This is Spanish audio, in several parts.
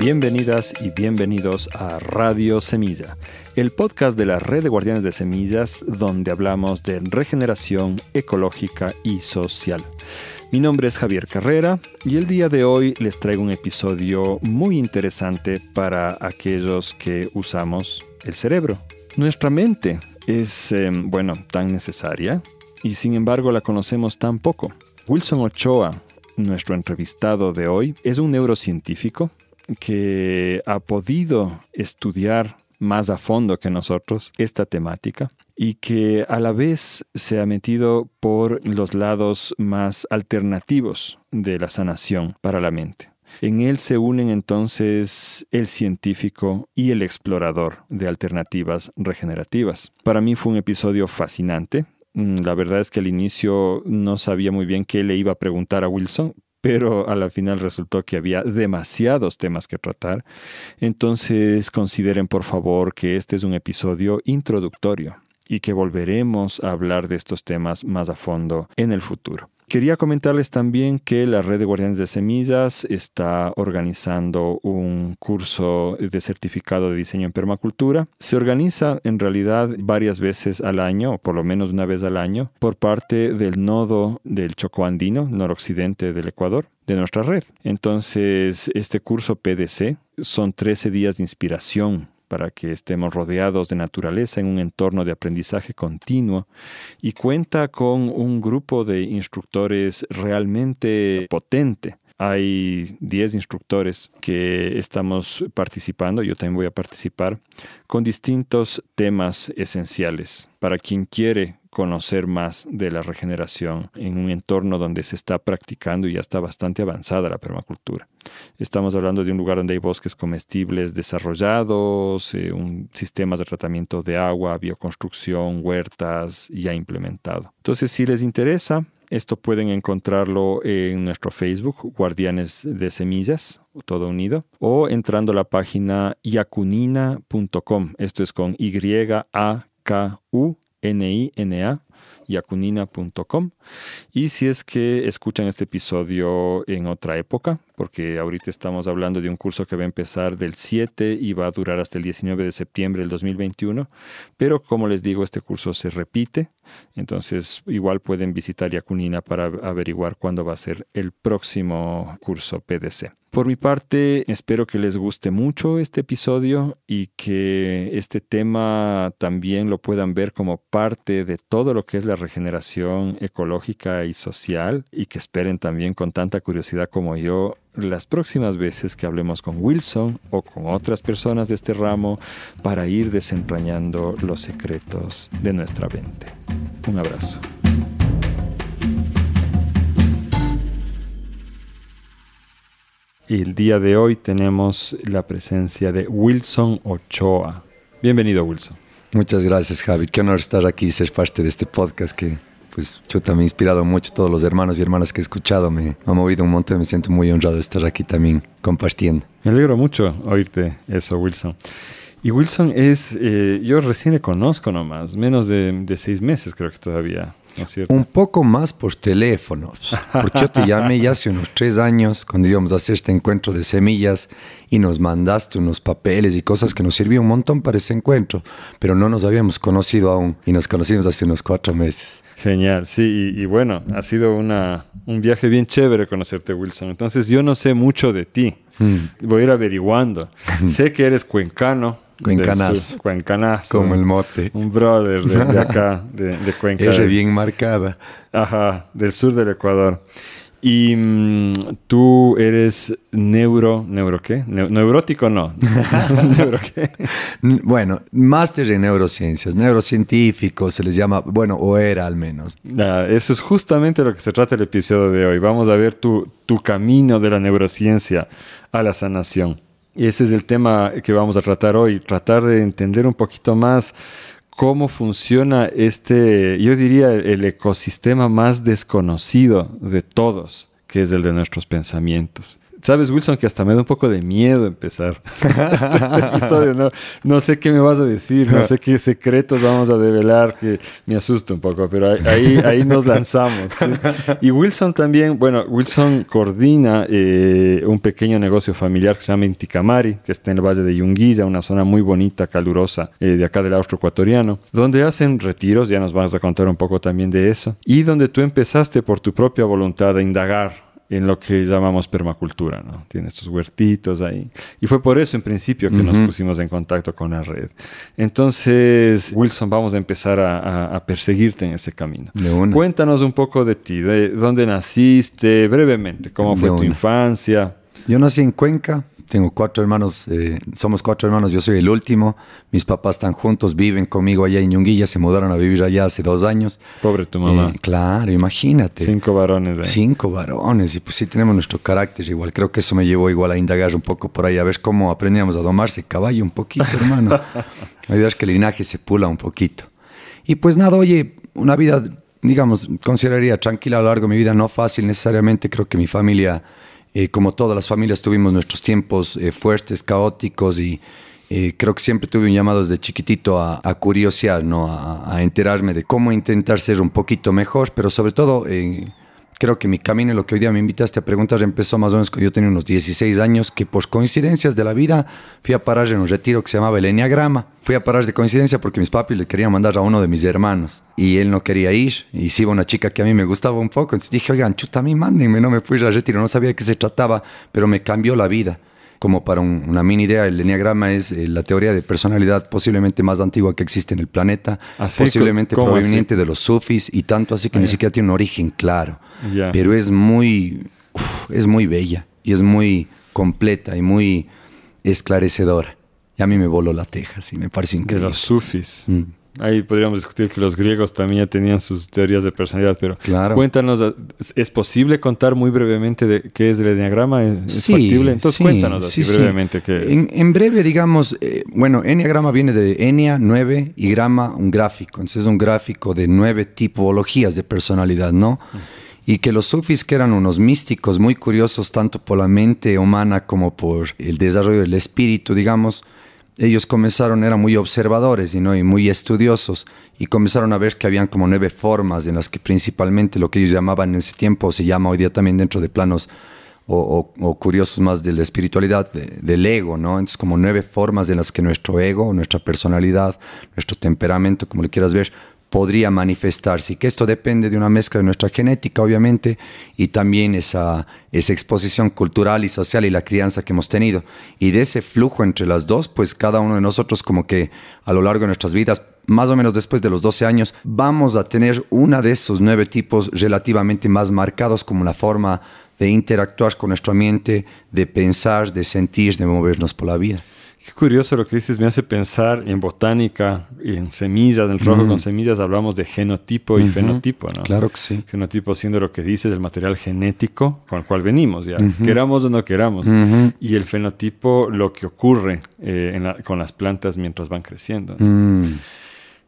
Bienvenidas y bienvenidos a Radio Semilla, el podcast de la Red de Guardianes de Semillas donde hablamos de regeneración ecológica y social. Mi nombre es Javier Carrera y el día de hoy les traigo un episodio muy interesante para aquellos que usamos el cerebro. Nuestra mente es, em, bueno, tan necesaria y sin embargo la conocemos tan poco. Wilson Ochoa, nuestro entrevistado de hoy, es un neurocientífico que ha podido estudiar más a fondo que nosotros esta temática y que a la vez se ha metido por los lados más alternativos de la sanación para la mente. En él se unen entonces el científico y el explorador de alternativas regenerativas. Para mí fue un episodio fascinante. Mm, la verdad es que al inicio no sabía muy bien qué le iba a preguntar a Wilson, pero a la final resultó que había demasiados temas que tratar. Entonces consideren por favor que este es un episodio introductorio y que volveremos a hablar de estos temas más a fondo en el futuro. Quería comentarles también que la red de guardianes de semillas está organizando un curso de certificado de diseño en permacultura. Se organiza en realidad varias veces al año, o por lo menos una vez al año, por parte del nodo del Choco Andino, noroccidente del Ecuador, de nuestra red. Entonces, este curso PDC son 13 días de inspiración para que estemos rodeados de naturaleza en un entorno de aprendizaje continuo y cuenta con un grupo de instructores realmente potente hay 10 instructores que estamos participando, yo también voy a participar, con distintos temas esenciales para quien quiere conocer más de la regeneración en un entorno donde se está practicando y ya está bastante avanzada la permacultura. Estamos hablando de un lugar donde hay bosques comestibles desarrollados, sistemas eh, un sistema de tratamiento de agua, bioconstrucción, huertas ya implementado. Entonces, si les interesa, esto pueden encontrarlo en nuestro Facebook, Guardianes de Semillas, todo unido, o entrando a la página yacunina.com. Esto es con Y-A-K-U-N-I-N-A yacunina.com. Y si es que escuchan este episodio en otra época, porque ahorita estamos hablando de un curso que va a empezar del 7 y va a durar hasta el 19 de septiembre del 2021, pero como les digo, este curso se repite, entonces igual pueden visitar Yacunina para averiguar cuándo va a ser el próximo curso PDC. Por mi parte, espero que les guste mucho este episodio y que este tema también lo puedan ver como parte de todo lo que es la regeneración ecológica y social y que esperen también con tanta curiosidad como yo las próximas veces que hablemos con Wilson o con otras personas de este ramo para ir desentrañando los secretos de nuestra mente. Un abrazo. y el día de hoy tenemos la presencia de Wilson Ochoa. Bienvenido, Wilson. Muchas gracias, Javi. Qué honor estar aquí y ser parte de este podcast que, pues, yo también he inspirado mucho. a Todos los hermanos y hermanas que he escuchado me, ha movido un montón. y Me siento muy honrado de estar aquí también compartiendo. Me alegro mucho oírte eso, Wilson. Y Wilson es, eh, yo recién le conozco nomás, menos de seis meses creo que todavía un poco más por teléfono, porque yo te llamé ya hace unos tres años cuando íbamos a hacer este encuentro de semillas y nos mandaste unos papeles y cosas que nos sirvió un montón para ese encuentro, pero no nos habíamos conocido aún y nos conocimos hace unos cuatro meses. Genial, sí, y, bueno, ha sido una, un viaje bien chévere conocerte, Wilson. Entonces yo no sé mucho de ti, mm. voy a ir averiguando. sé que eres cuencano, Cuencanaz. Cuencanaz. Como el mote. Un brother de, acá, de, de Cuenca. R bien marcada. Ajá, del sur del Ecuador. Y mm, tú eres neuro, ¿neuro qué? neurótico no. Bueno, máster en neurociencias, neurocientífico se les llama, bueno, o era al menos. eso es justamente lo que se trata el episodio de hoy. Vamos a ver tu, tu camino de la neurociencia a la sanación. Y ese es el tema que vamos a tratar hoy, tratar de entender un poquito más cómo funciona este, yo diría, el ecosistema más desconocido de todos, que es el de nuestros pensamientos. Sabes, Wilson, que hasta me da un poco de miedo empezar este episodio. No, sé qué me vas a decir, no sé qué secretos vamos a develar, que me asusta un poco, pero ahí, ahí nos lanzamos. Y Wilson también, bueno, Wilson coordina eh, un pequeño negocio familiar que se llama Inticamari, que está en el valle de Yunguilla, una zona muy bonita, calurosa, eh, de acá del austro ecuatoriano, donde hacen retiros, ya nos vas a contar un poco también de eso, y donde tú empezaste por tu propia voluntad a indagar en lo que llamamos permacultura, ¿no? Tiene estos huertitos ahí. Y fue por eso en principio que nos pusimos en contacto con la red. Entonces, Wilson, vamos a empezar a, perseguirte en ese camino. Cuéntanos un poco de ti, de dónde naciste, brevemente, cómo fue tu infancia. Yo nací en Cuenca, tengo cuatro hermanos, eh, somos cuatro hermanos, yo soy el último. Mis papás están juntos, viven conmigo allá en Ñunguilla, se mudaron a vivir allá hace dos años. Pobre tu mamá. Eh, claro, imagínate. Cinco varones. ¿eh? Cinco varones, y pues sí tenemos nuestro carácter igual. Creo que eso me llevó igual a indagar un poco por ahí, a ver cómo aprendíamos a domarse caballo un poquito, hermano. La idea es que el linaje se pula un poquito. Y pues nada, oye, una vida, digamos, consideraría tranquila a lo largo de mi vida, no fácil necesariamente. Creo que mi familia eh, como todas las familias tuvimos nuestros tiempos eh, fuertes, caóticos y eh, creo que siempre tuve un llamado desde chiquitito a, a curiosear, ¿no? A, enterarme de cómo intentar ser un poquito mejor, pero sobre todo creo que mi camino y lo que hoy día me invitaste a preguntar empezó más o menos cuando yo tenía unos 16 años, que por coincidencias de la vida fui a parar en un retiro que se llamaba el Enneagrama. Fui a parar de coincidencia porque mis papis le querían mandar a uno de mis hermanos y él no quería ir. Y si iba una chica que a mí me gustaba un poco, entonces dije, oigan, chuta, a mí mándenme, no me fui al retiro, no sabía de qué se trataba, pero me cambió la vida como para una mini idea, el enneagrama es eh, la teoría de personalidad posiblemente más antigua que existe en el planeta, ¿Ah, posiblemente proveniente de los sufis y tanto así que ni ah, siquiera tiene un origen claro, pero es muy, es muy bella y es muy completa y muy esclarecedora. Y a mí me voló la teja, sí, me parece increíble. De los sufis. Mm. Ahí podríamos discutir que los griegos también ya tenían sus teorías de personalidad, pero cuéntanos, ¿es posible contar muy brevemente qué es el enneagrama? ¿Es, sí, factible? Entonces cuéntanos así brevemente qué es. En, breve, digamos, eh, bueno, enneagrama viene de enia nueve, y grama, un gráfico. Entonces es un gráfico de nueve tipologías de personalidad, ¿no? y que los sufis, que eran unos místicos muy curiosos tanto por la mente humana como por el desarrollo del espíritu, digamos, ellos comenzaron, eran muy observadores y, ¿no? y muy estudiosos, y comenzaron a ver que habían como nueve formas en las que principalmente lo que ellos llamaban en ese tiempo, se llama hoy día también dentro de planos o, curiosos más de la espiritualidad, del ego, ¿no? Entonces como nueve formas en las que nuestro ego, nuestra personalidad, nuestro temperamento, como le quieras ver, podría manifestarse. Y que esto depende de una mezcla de nuestra genética, obviamente, y también esa, exposición cultural y social y la crianza que hemos tenido. Y de ese flujo entre las dos, pues cada uno de nosotros como que a lo largo de nuestras vidas más o menos después de los 12 años, vamos a tener una de esos nueve tipos relativamente más marcados como la forma de interactuar con nuestro ambiente, de pensar, de sentir, de movernos por la vida. Qué curioso lo que dices, me hace pensar en botánica en semillas, en el trabajo con mm. semillas hablamos de genotipo y fenotipo, ¿no? Claro que sí. Genotipo siendo lo que dices, el material genético con el cual venimos, ya, queramos o no queramos. Y el fenotipo, lo que ocurre eh, con las plantas mientras van creciendo. Mm.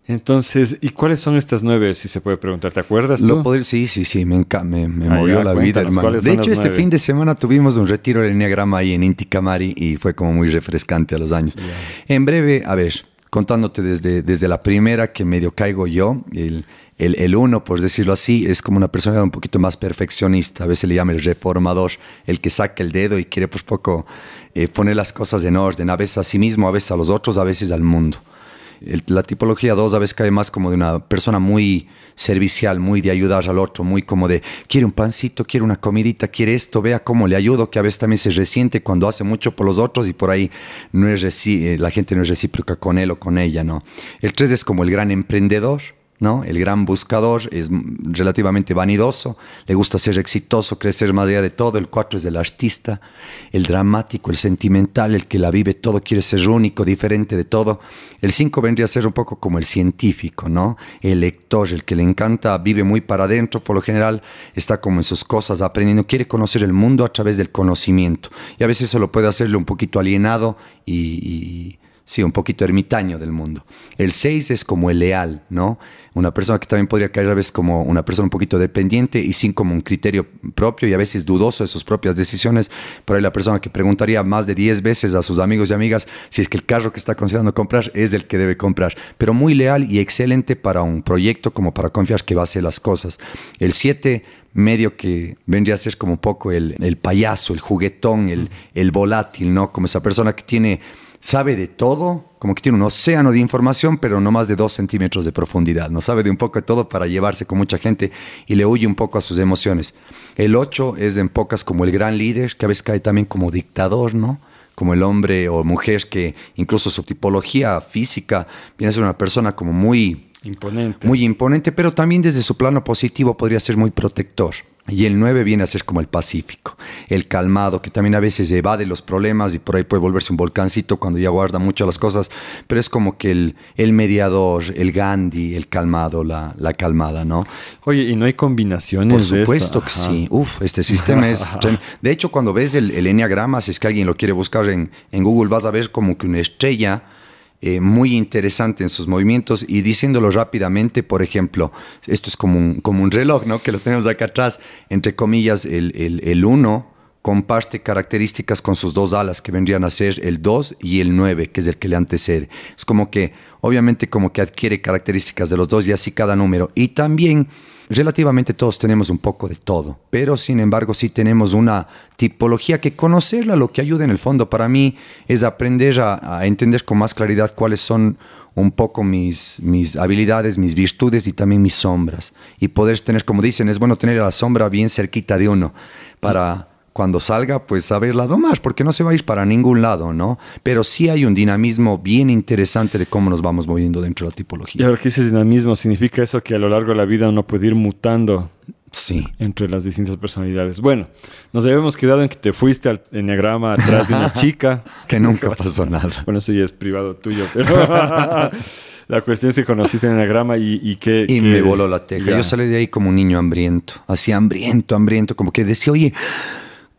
Entonces, ¿y cuáles son estas nueve, si se puede preguntar? ¿Te acuerdas? Lo sí, sí, sí, me, me, movió la vida, hermano. De hecho, este fin de semana tuvimos un retiro del Enneagrama ahí en Inticamari y fue como muy refrescante a los años. En breve, a ver, contándote desde, desde la primera que medio caigo yo, el, el, uno, por decirlo así, es como una persona un poquito más perfeccionista, a veces le llama el reformador, el que saca el dedo y quiere pues, poco eh, poner las cosas en orden, a veces a sí mismo, a veces a los otros, a veces al mundo la tipología 2 a veces cae más como de una persona muy servicial, muy de ayudar al otro, muy como de quiere un pancito, quiere una comidita, quiere esto, vea cómo le ayudo, que a veces también se resiente cuando hace mucho por los otros y por ahí no es eh, la gente no es recíproca con él o con ella, ¿no? El 3 es como el gran emprendedor ¿no? El gran buscador es relativamente vanidoso, le gusta ser exitoso, crecer más allá de todo. El 4 es el artista, el dramático, el sentimental, el que la vive todo, quiere ser único, diferente de todo. El 5 vendría a ser un poco como el científico, ¿no? El lector, el que le encanta, vive muy para adentro, por lo general está como en sus cosas, aprendiendo, quiere conocer el mundo a través del conocimiento. Y a veces eso lo puede hacerle un poquito alienado y sí, un poquito ermitaño del mundo. El 6 es como el leal, ¿no? Una persona que también podría caer a veces como una persona un poquito dependiente y sin como un criterio propio y a veces dudoso de sus propias decisiones. Por ahí la persona que preguntaría más de 10 veces a sus amigos y amigas si es que el carro que está considerando comprar es el que debe comprar. Pero muy leal y excelente para un proyecto como para confiar que va a hacer las cosas. El 7 medio que vendría a ser como un poco el, payaso, el juguetón, el, el volátil, ¿no? Como esa persona que tiene sabe de todo, como que tiene un océano de información, pero no más de dos centímetros de profundidad. No sabe de un poco de todo para llevarse con mucha gente y le huye un poco a sus emociones. El ocho es en pocas como el gran líder, que a veces cae también como dictador, ¿no? Como el hombre o mujer que incluso su tipología física viene a ser una persona como muy... Imponente. Muy imponente, pero también desde su plano positivo podría ser muy protector. Y el 9 viene a ser como el pacífico, el calmado, que también a veces evade los problemas y por ahí puede volverse un volcancito cuando ya guarda muchas las cosas, pero es como que el, mediador, el Gandhi, el calmado, la, calmada, ¿no? Oye, ¿y no hay combinaciones? Por supuesto que sí. Uf, este sistema es... De hecho, cuando ves el, el enneagrama, si es que alguien lo quiere buscar en, en Google, vas a ver como que una estrella eh, muy interesante en sus movimientos y diciéndolo rápidamente, por ejemplo, esto es como un, como un reloj, ¿no? Que lo tenemos acá atrás, entre comillas, el, el, el 1 comparte características con sus dos alas, que vendrían a ser el 2 y el 9, que es el que le antecede. Es como que, obviamente, como que adquiere características de los dos y así cada número. Y también relativamente todos tenemos un poco de todo, pero sin embargo sí tenemos una tipología que conocerla lo que ayuda en el fondo para mí es aprender a, entender con más claridad cuáles son un poco mis, mis habilidades, mis virtudes y también mis sombras. Y poder tener, como dicen, es bueno tener la sombra bien cerquita de uno para cuando salga, pues a lado más. porque no se va a ir para ningún lado, ¿no? Pero sí hay un dinamismo bien interesante de cómo nos vamos moviendo dentro de la tipología. Y ahora que ese dinamismo, ¿significa eso que a lo largo de la vida uno puede ir mutando? Sí. Entre las distintas personalidades. Bueno, nos habíamos quedado en que te fuiste al enneagrama atrás de una chica. que nunca pasó nada. Bueno, eso ya es privado tuyo, pero la cuestión es que conociste el enneagrama y, que... Y me voló la teja. Yo salí de ahí como un niño hambriento, así hambriento, hambriento, como que decía, oye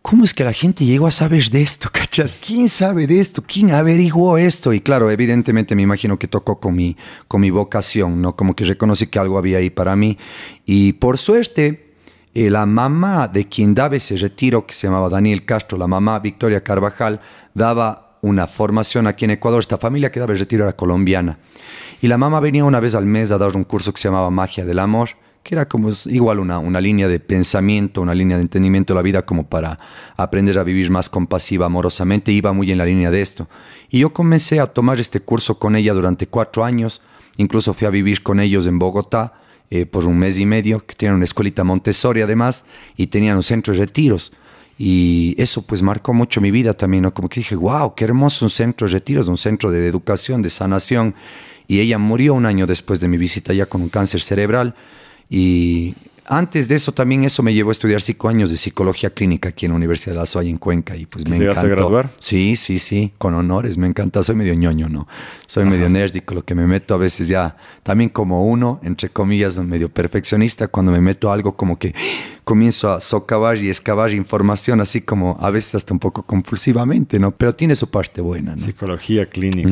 ¿cómo es que la gente llegó a saber de esto? ¿Cachas? ¿Quién sabe de esto? ¿Quién averiguó esto? Y claro, evidentemente me imagino que tocó con mi, con mi vocación, ¿no? Como que reconocí que algo había ahí para mí. Y por suerte, eh, la mamá de quien daba ese retiro, que se llamaba Daniel Castro, la mamá Victoria Carvajal, daba una formación aquí en Ecuador. Esta familia que daba el retiro era colombiana. Y la mamá venía una vez al mes a dar un curso que se llamaba Magia del Amor que era como igual una, una línea de pensamiento, una línea de entendimiento de la vida como para aprender a vivir más compasiva, amorosamente, iba muy en la línea de esto. Y yo comencé a tomar este curso con ella durante cuatro años, incluso fui a vivir con ellos en Bogotá eh, por un mes y medio, que tenían una escuelita Montessori además, y tenían un centro de retiros. Y eso pues marcó mucho mi vida también, Como que dije, wow, qué hermoso un centro de retiros, un centro de educación, de sanación. Y ella murió un año después de mi visita ya con un cáncer cerebral. Y antes de eso también eso me llevó a estudiar cinco años de psicología clínica aquí en la Universidad de La Salle en Cuenca y pues me encantó. a graduar? Sí, sí, sí, con honores, me encanta, soy medio ñoño, ¿no? Soy medio nerd lo que me meto a veces ya, también como uno, entre comillas, medio perfeccionista, cuando me meto algo como que comienzo a socavar y excavar información, así como a veces hasta un poco compulsivamente, ¿no? Pero tiene su parte buena, ¿no? Psicología clínica.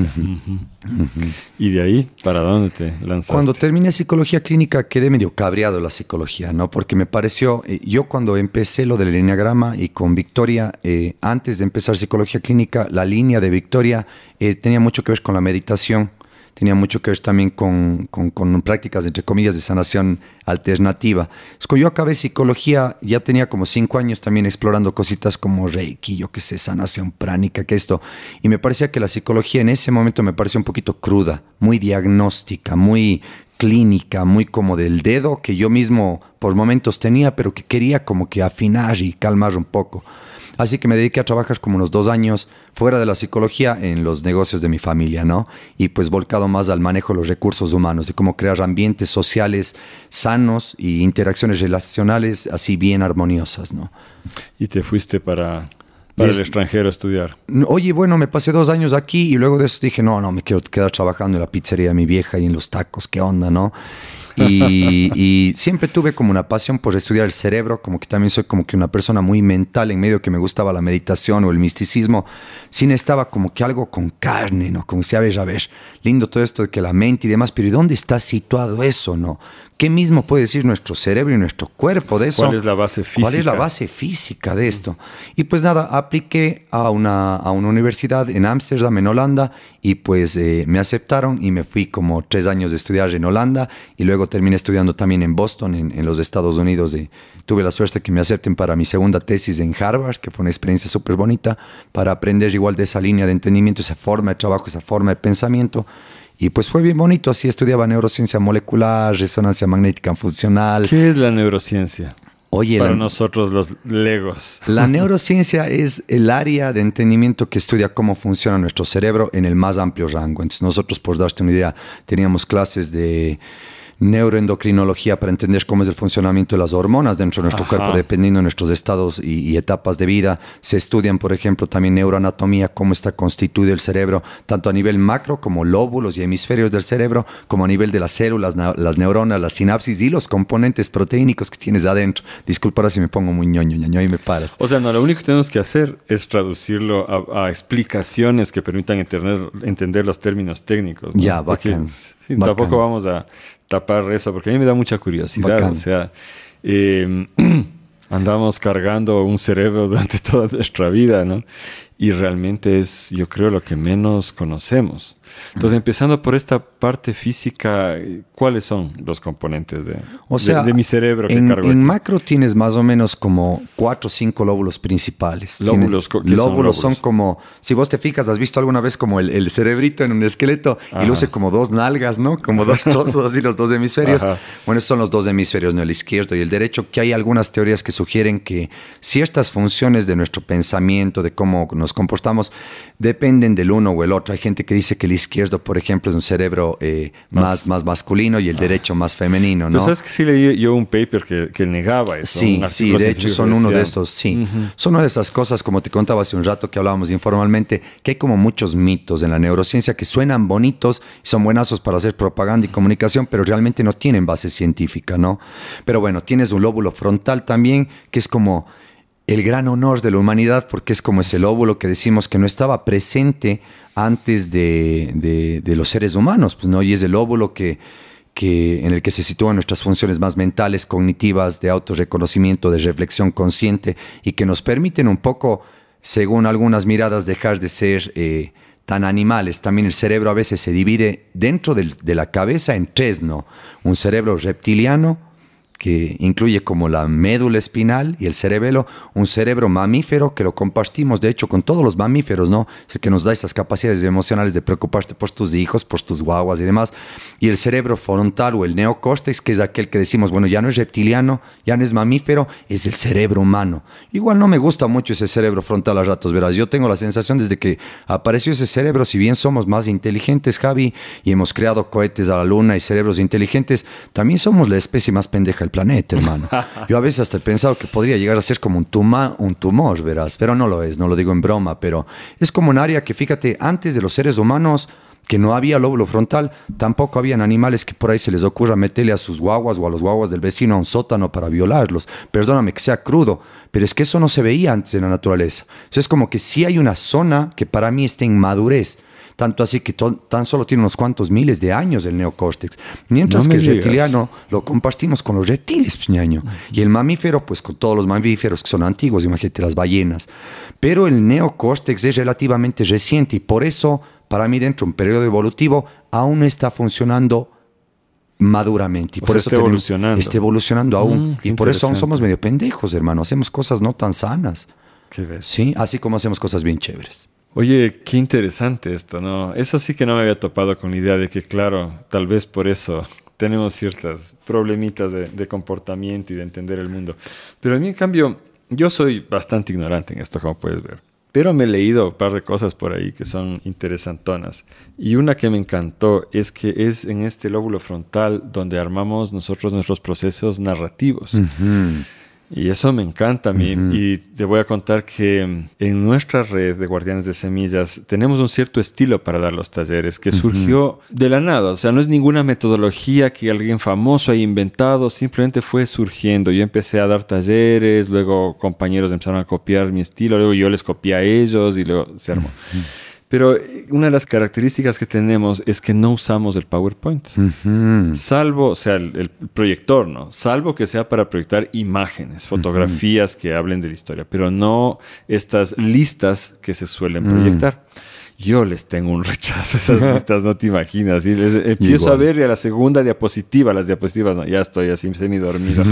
¿Y de ahí para dónde te lanzaste? Cuando terminé psicología clínica quedé medio cabreado la psicología, ¿no? Porque me pareció, eh, yo cuando empecé lo del lineagrama y con Victoria, eh, antes de empezar psicología clínica, la línea de Victoria eh, tenía mucho que ver con la meditación tenía mucho que ver también con, prácticas, entre comillas, de sanación alternativa. Es que yo acabé psicología, ya tenía como cinco años también explorando cositas como reiki, yo qué sé, sanación pránica, que esto. Y me parecía que la psicología en ese momento me parecía un poquito cruda, muy diagnóstica, muy clínica, muy como del dedo que yo mismo por momentos tenía, pero que quería como que afinar y calmar un poco. Así que me dediqué a trabajar como unos dos años fuera de la psicología en los negocios de mi familia, ¿no? Y pues volcado más al manejo de los recursos humanos, de cómo crear ambientes sociales sanos y interacciones relacionales así bien armoniosas, ¿no? Y te fuiste para para el extranjero a estudiar. Oye, bueno, me pasé dos años aquí y luego de eso dije, no, no, me quiero quedar trabajando en la pizzería de mi vieja y en los tacos, qué onda, ¿no? Y, siempre tuve como una pasión por estudiar el cerebro, como que también soy como que una persona muy mental, en medio que me gustaba la meditación o el misticismo, sin estaba como que algo con carne, ¿no? Como si, a ver, a ver, lindo todo esto de que la mente y demás, pero ¿y dónde está situado eso, no? ¿Qué mismo puede decir nuestro cerebro y nuestro cuerpo de eso? ¿Cuál es la base física? ¿Cuál es la base física de esto? Y pues nada, apliqué a una, a una universidad en Ámsterdam, en Holanda, y pues eh, me aceptaron y me fui como tres años de estudiar en Holanda y luego terminé estudiando también en Boston, en, en los Estados Unidos. tuve la suerte que me acepten para mi segunda tesis en Harvard, que fue una experiencia súper bonita, para aprender igual de esa línea de entendimiento, esa forma de trabajo, esa forma de pensamiento. Y pues fue bien bonito, así estudiaba neurociencia molecular, resonancia magnética funcional. ¿Qué es la neurociencia? Oye, para nosotros los legos. La neurociencia es el área de entendimiento que estudia cómo funciona nuestro cerebro en el más amplio rango. Entonces nosotros, por darte una idea, teníamos clases de neuroendocrinología para entender cómo es el funcionamiento de las hormonas dentro de nuestro cuerpo, dependiendo de nuestros estados y, etapas de vida. Se estudian, por ejemplo, también neuroanatomía, cómo está constituido el cerebro, tanto a nivel macro como lóbulos y hemisferios del cerebro, como a nivel de las células, las neuronas, las sinapsis y los componentes proteínicos que tienes adentro. Disculpa si me pongo muy ñoño, ñoño y me paras. O sea, no, lo único que tenemos que hacer es traducirlo a, explicaciones que permitan entender, los términos técnicos. Ya, Tampoco vamos a tapar eso, porque a mí me da mucha curiosidad. O sea, em, andamos cargando un cerebro durante toda nuestra vida, ¿no? Y realmente es, yo creo, lo que menos conocemos. Entonces, empezando por esta parte física, ¿cuáles son los componentes de, o sea, de, mi cerebro en, macro tienes más o menos como cuatro o cinco lóbulos principales. Lóbulos, ¿qué lóbulos, son como, si vos te fijas, has visto alguna vez como el, cerebrito en un esqueleto y luce como dos nalgas, ¿no? Como dos trozos y los dos hemisferios. Bueno, esos son los dos hemisferios, ¿no? El izquierdo y el derecho, que hay algunas teorías que sugieren que ciertas funciones de nuestro pensamiento, de cómo nos comportamos, dependen del uno o el otro. Hay gente que dice que el izquierdo, por ejemplo, es un cerebro eh, más, más, masculino y el ah. derecho más femenino, ¿no? sabes que sí leí yo un paper que, negaba eso. Sí, sí, de hecho son uno de estos, sí. Son una de esas cosas, como te contaba hace un rato que hablábamos informalmente, que hay como muchos mitos en la neurociencia que suenan bonitos y son buenazos para hacer propaganda y comunicación, pero realmente no tienen base científica, ¿no? Pero bueno, tienes un lóbulo frontal también que es como el gran honor de la humanidad, porque es como ese óvulo que decimos que no estaba presente antes de, los seres humanos, pues, ¿no? y es el óvulo que, en el que se sitúan nuestras funciones más mentales, cognitivas, de autorreconocimiento, de reflexión consciente, y que nos permiten un poco, según algunas miradas, dejar de ser... Eh, tan animales. También el cerebro a veces se divide dentro de, de la cabeza en tres, ¿no? Un cerebro reptiliano, que incluye como la médula espinal y el cerebelo, un cerebro mamífero que lo compartimos, de hecho, con todos los mamíferos, ¿no? Es el que nos da estas capacidades emocionales de preocuparte por tus hijos, por tus guaguas y demás. Y el cerebro frontal o el neocórtex, que es aquel que decimos, bueno, ya no es reptiliano, ya no es mamífero, es el cerebro humano. Igual no me gusta mucho ese cerebro frontal a ratos, verás. Yo tengo la sensación desde que apareció ese cerebro, si bien somos más inteligentes, Javi, y hemos creado cohetes a la luna y cerebros inteligentes, también somos la especie más pendeja planeta, hermano. Yo a veces hasta he pensado que podría llegar a ser como un, tuma, un tumor, verás, pero no lo es, no lo digo en broma, pero es como un área que, fíjate, antes de los seres humanos que no había lóbulo frontal, tampoco habían animales que por ahí se les ocurra meterle a sus guaguas o a los guaguas del vecino a un sótano para violarlos. Perdóname que sea crudo, pero es que eso no se veía antes en la naturaleza. Entonces es como que sí hay una zona que para mí está en madurez tanto así que tan solo tiene unos cuantos miles de años el neocórtex, mientras que el reptiliano lo compartimos con los reptiles, pues, ñaño. y el mamífero, pues con todos los mamíferos que son antiguos, imagínate las ballenas, pero el neocórtex es relativamente reciente y por eso, para mí, dentro de un periodo evolutivo, aún está funcionando maduramente. Y por eso está evolucionando. Está evolucionando aún. Mm, y por eso aún somos medio pendejos, hermano. Hacemos cosas no tan sanas. ¿Sí? Así como hacemos cosas bien chéveres. Oye, qué interesante esto, ¿no? Eso sí que no me había topado con la idea de que, claro, tal vez por eso tenemos ciertas problemitas de, comportamiento y de entender el mundo. Pero a mí, en cambio, yo soy bastante ignorante en esto, como puedes ver. Pero me he leído un par de cosas por ahí que son interesantonas. Y una que me encantó es que es en este lóbulo frontal donde armamos nosotros nuestros procesos narrativos. Y eso me encanta a mí. Y te voy a contar que en nuestra red de guardianes de semillas tenemos un cierto estilo para dar los talleres que surgió de la nada. O sea, no es ninguna metodología que alguien famoso haya inventado, simplemente fue surgiendo. Yo empecé a dar talleres, luego compañeros empezaron a copiar mi estilo, luego yo les copié a ellos y luego se armó. Pero eh, una de las características que tenemos es que no usamos el PowerPoint. Salvo, o sea, el, proyector, ¿no? Salvo que sea para proyectar imágenes, fotografías que hablen de la historia, pero no estas listas que se suelen proyectar. Mm yo les tengo un rechazo a esas listas, no te imaginas. empiezo a ver y a la segunda diapositiva, las diapositivas, ya estoy así semi dormido.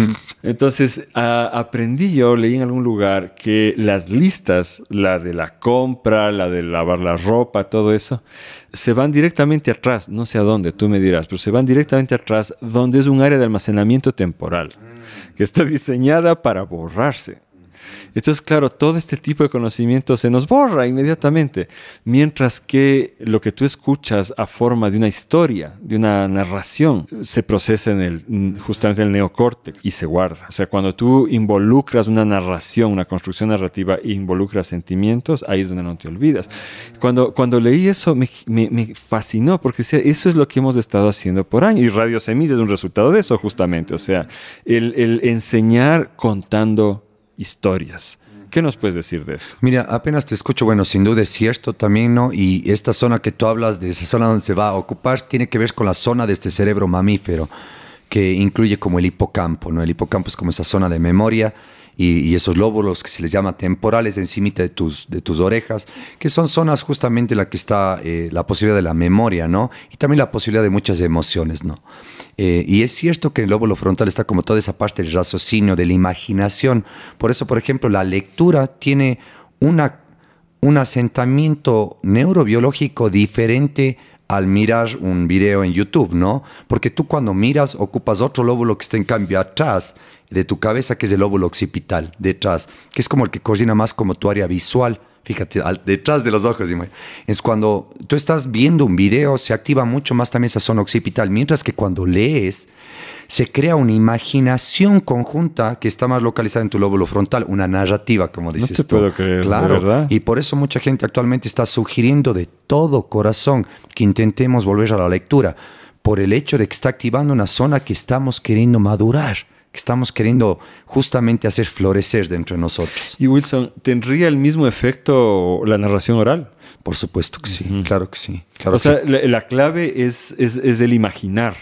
Entonces, aprendí yo, leí en algún lugar que las listas, la de la compra, la de lavar la ropa, todo eso, se van directamente atrás, no sé a dónde, tú me dirás, pero se van directamente atrás donde es un área de almacenamiento temporal, mm. que está diseñada para borrarse. Entonces, claro, todo este tipo de conocimiento se nos borra inmediatamente, mientras que lo que tú escuchas a forma de una historia, de una narración, se procesa en el, justamente en el neocórtex y se guarda. O sea, cuando tú involucras una narración, una construcción narrativa e involucras sentimientos, ahí es donde no te olvidas. Cuando, cuando leí eso me, fascinó, porque eso es lo que hemos estado haciendo por años y Radio Semilla es un resultado de eso justamente, o sea, el, el enseñar contando historias. ¿Qué nos puedes decir de eso? Mira, apenas te escucho, bueno, sin duda es cierto también, ¿no? Y esta zona que tú hablas de, esa zona donde se va a ocupar, tiene que ver con la zona de este cerebro mamífero, que incluye como el hipocampo, ¿no? El hipocampo es como esa zona de memoria y, esos lóbulos que se les llama temporales encima de tus, de tus orejas, que son zonas justamente en la que está eh, la posibilidad de la memoria, ¿no? Y también la posibilidad de muchas emociones, ¿no? Eh, y es cierto que el lóbulo frontal está como toda esa parte del raciocinio, de la imaginación. Por eso, por ejemplo, la lectura tiene una, un asentamiento neurobiológico diferente al mirar un video en YouTube, ¿no? Porque tú cuando miras ocupas otro lóbulo que está en cambio atrás, de tu cabeza, que es el lóbulo occipital, detrás, que es como el que coordina más como tu área visual. Fíjate, detrás de los ojos, es cuando tú estás viendo un video, se activa mucho más también esa zona occipital, mientras que cuando lees, se crea una imaginación conjunta que está más localizada en tu lóbulo frontal, una narrativa, como dices claro, y por eso mucha gente actualmente está sugiriendo de todo corazón que intentemos volver a la lectura, por el hecho de que está activando una zona que estamos queriendo madurar que estamos queriendo justamente hacer florecer dentro de nosotros. Y Wilson, ¿tendría el mismo efecto la narración oral? Por supuesto que sí, claro que sí. o sea, La, clave es, es, el imaginar.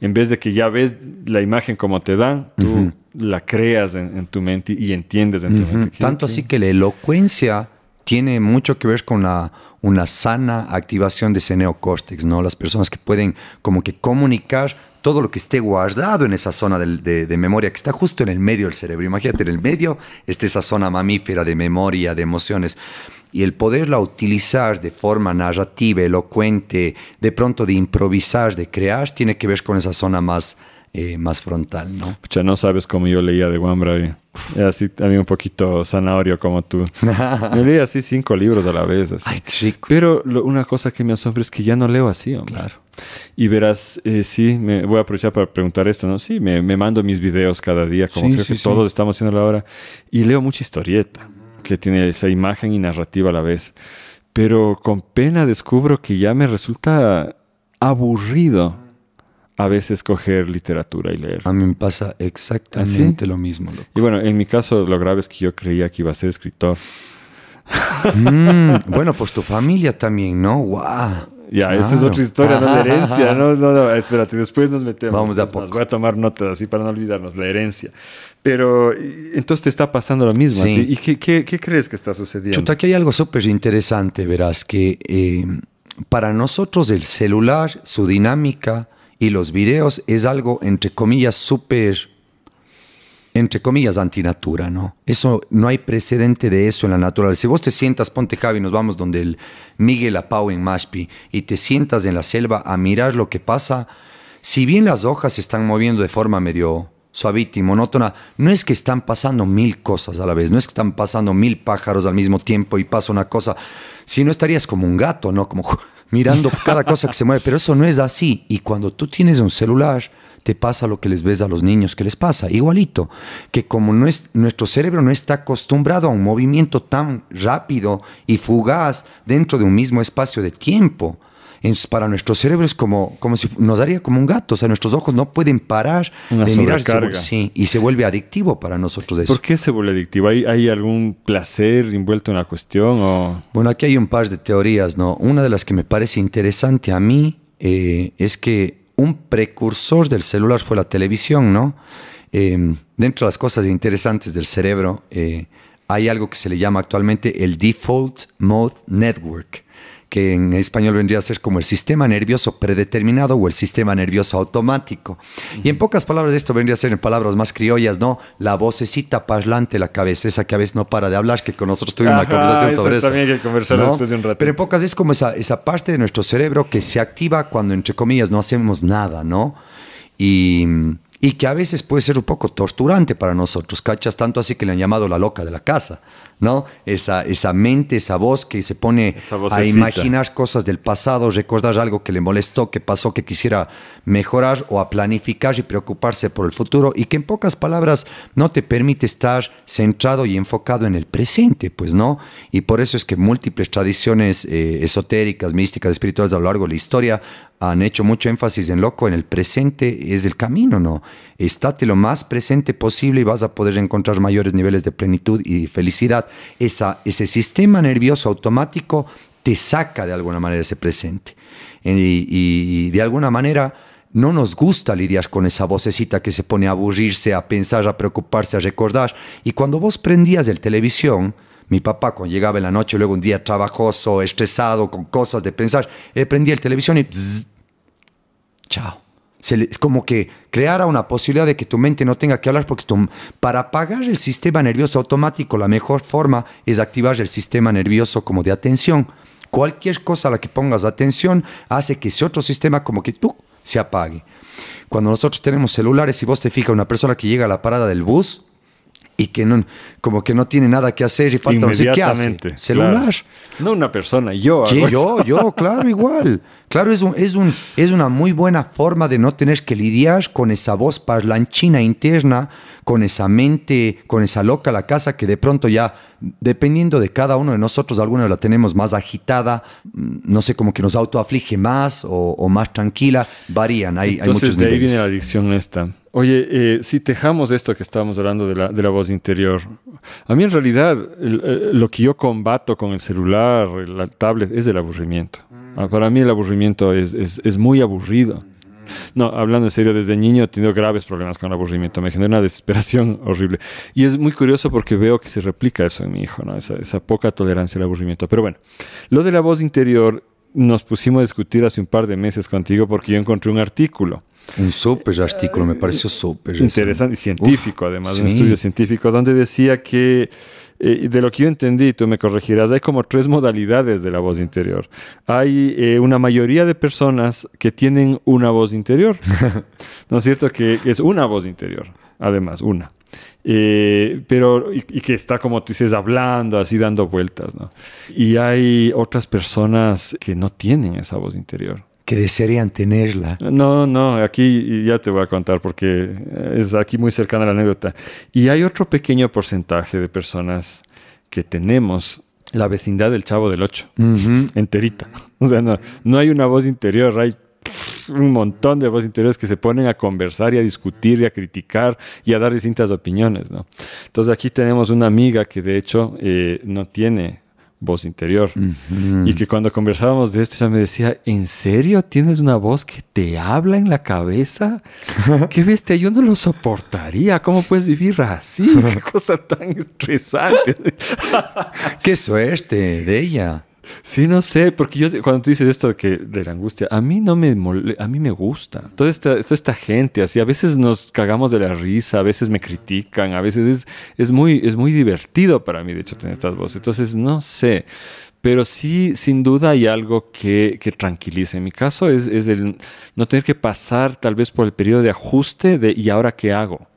En vez de que ya ves la imagen como te dan, tú la creas en, tu mente y entiendes en tu mente. Tanto así que la elocuencia tiene mucho que ver con la, una sana activación de ese neocórtex, ¿no? Las personas que pueden como que comunicar todo lo que esté guardado en esa zona de, memoria que está justo en el medio del cerebro. Imagínate, en el medio está esa zona mamífera de memoria, de emociones. Y el poderla utilizar de forma narrativa, elocuente, de pronto de improvisar, de crear, tiene que ver con esa zona más, eh, más frontal, ¿no? sea, no sabes cómo yo leía de Wambra. Eh. Así también un poquito zanahorio como tú. yo leía así cinco libros a la vez. Así. Pero una cosa que me asombra es que ya no leo así, hombre. Claro. Y verás, eh, sí, me voy a aprovechar para preguntar esto, ¿no? Sí, me, mando mis videos cada día, como creo que todos estamos haciendo ahora. Y leo mucha historieta, que tiene esa imagen y narrativa a la vez. Pero con pena descubro que ya me resulta aburrido a veces coger literatura y leer. A mí me pasa exactamente ¿Ah, lo mismo. Y bueno, en mi caso lo grave es que yo creía que iba a ser escritor. Mm, bueno, pues tu familia también, ¿no? ¡Guau! Ya, eso esa es otra historia, no la herencia. No, no, no, espérate, después nos metemos. Vamos a poco. a tomar notas así para no olvidarnos, la herencia. Pero entonces te está pasando lo mismo. ¿Y qué, crees que está sucediendo? Chuta, aquí hay algo súper interesante, verás, que eh, para nosotros el celular, su dinámica, y los videos es algo, entre comillas, súper, entre comillas, antinatura, ¿no? Eso, no hay precedente de eso en la naturaleza. Si vos te sientas, ponte Javi, nos vamos donde el Miguel Apau en Mashpi, y te sientas en la selva a mirar lo que pasa, si bien las hojas se están moviendo de forma medio suavita y monótona, no es que están pasando mil cosas a la vez, no es que están pasando mil pájaros al mismo tiempo y pasa una cosa, si no estarías como un gato, ¿no? Como mirando cada cosa que se mueve, pero eso no es así. Y cuando tú tienes un celular, te pasa lo que les ves a los niños que les pasa, igualito, que como es, nuestro cerebro no está acostumbrado a un movimiento tan rápido y fugaz dentro de un mismo espacio de tiempo, para nuestro cerebro es como, como si nos daría como un gato. O sea, nuestros ojos no pueden parar de mirar. Sí, y se vuelve adictivo para nosotros eso. ¿Por qué se vuelve adictivo? ¿Hay, hay algún placer envuelto en la cuestión? Bueno, aquí hay un par de teorías, ¿no? Una de las que me parece interesante a mí eh, es que un precursor del celular fue la televisión, ¿no? Em, dentro de las cosas interesantes del cerebro, eh, hay algo que se le llama actualmente el Default Mode Network que en español vendría a ser como el sistema nervioso predeterminado o el sistema nervioso automático. Y en pocas palabras, esto vendría a ser en palabras más criollas, ¿no? La vocecita parlante, la cabeza, que a veces no para de hablar, que con nosotros tuvimos una conversación sobre eso. También hay que conversar un rato. Pero en pocas es como esa, parte de nuestro cerebro que se activa cuando, entre comillas, no hacemos nada, ¿no? Y y que a veces puede ser un poco torturante para nosotros, ¿cachas? Tanto así que le han llamado la loca de la casa, ¿no? Esa, mente, esa voz que se pone a imaginar cosas del pasado, recordar algo que le molestó, que pasó, que quisiera mejorar o a planificar y preocuparse por el futuro y que en pocas palabras no te permite estar centrado y enfocado en el presente, pues, ¿no? Y por eso es que múltiples tradiciones eh, esotéricas, místicas, espirituales a lo largo de la historia han hecho mucho énfasis en loco, en el presente es el camino, ¿no? Estate lo más presente posible y vas a poder encontrar mayores niveles de plenitud y felicidad esa, ese sistema nervioso automático te saca de alguna manera ese presente. Y, de alguna manera no nos gusta lidiar con esa vocecita que se pone a aburrirse, a pensar, a preocuparse, a recordar. Y cuando vos prendías el televisión, mi papá cuando llegaba en la noche, luego un día trabajoso, estresado, con cosas de pensar, él prendía el televisión y... chao es como que creara una posibilidad de que tu mente no tenga que hablar, porque para apagar el sistema nervioso automático, la mejor forma es activar el sistema nervioso como de atención. Cualquier cosa a la que pongas atención hace que ese otro sistema como que tú se apague. Cuando nosotros tenemos celulares, y vos te fijas, una persona que llega a la parada del bus, y que no, como que no tiene nada que hacer y falta no qué hace. Celular. No una persona, yo. Yo, yo, claro, igual. Claro, es, es, un, es una muy buena forma de no tener que lidiar con esa voz parlanchina interna, con esa mente, con esa loca la casa que de pronto ya, dependiendo de cada uno de nosotros, algunos la tenemos más agitada, mm, no sé, como que nos autoaflige más o, más tranquila, varían. Hay, Entonces, hay de ahí viene la adicción esta Oye, eh, si tejamos esto que estábamos hablando de la, voz interior, a mí en realidad eh, lo que yo combato con el celular, la tablet, es el aburrimiento. Mm. Ah, para mí el aburrimiento es, muy aburrido. Mm-hmm. No, hablando en serio, desde niño he tenido graves problemas con el aburrimiento, me genera una desesperación horrible. Y es muy curioso porque veo que se replica eso en mi hijo, esa, esa poca tolerancia al aburrimiento. Pero bueno, lo de la voz interior nos pusimos a discutir hace un par de meses contigo porque yo encontré un artículo un súper artículo, me pareció súper. Interesante y científico, además, un estudio científico, donde decía que, eh, de lo que yo entendí, tú me corregirás, hay como tres modalidades de la voz interior. Hay eh, una mayoría de personas que tienen una voz interior, ¿no es cierto? Que es una voz interior, además, una. Eh, pero y, que está como tú dices hablando así dando vueltas, ¿no? Y hay otras personas que no tienen esa voz interior, que desearían tenerla. No, no, aquí ya te voy a contar porque es aquí muy cercana la anécdota. Y hay otro pequeño porcentaje de personas que tenemos la vecindad del Chavo del Ocho, enterita. O sea, no, hay una voz interior, hay un montón de voces interiores que se ponen a conversar y a discutir y a criticar y a dar distintas opiniones, ¿no? Entonces aquí tenemos una amiga que de hecho eh, no tiene voz interior. Y que cuando conversábamos de esto, ella me decía, ¿en serio tienes una voz que te habla en la cabeza? Qué bestia, yo no lo soportaría. ¿Cómo puedes vivir así? Qué cosa tan estresante. Qué suerte de ella. Sí, no sé, porque yo cuando tú dices esto de la angustia, a mí no me a mí me gusta. Toda esta, esta gente así, a veces nos cagamos de la risa, a veces me critican, a veces es, es muy es muy divertido para mí de hecho tener estas voces. Entonces, no sé, pero sí, sin duda hay algo que, que tranquilice. En mi caso es, es, el no tener que pasar tal vez por el periodo de ajuste de ¿y ahora qué hago?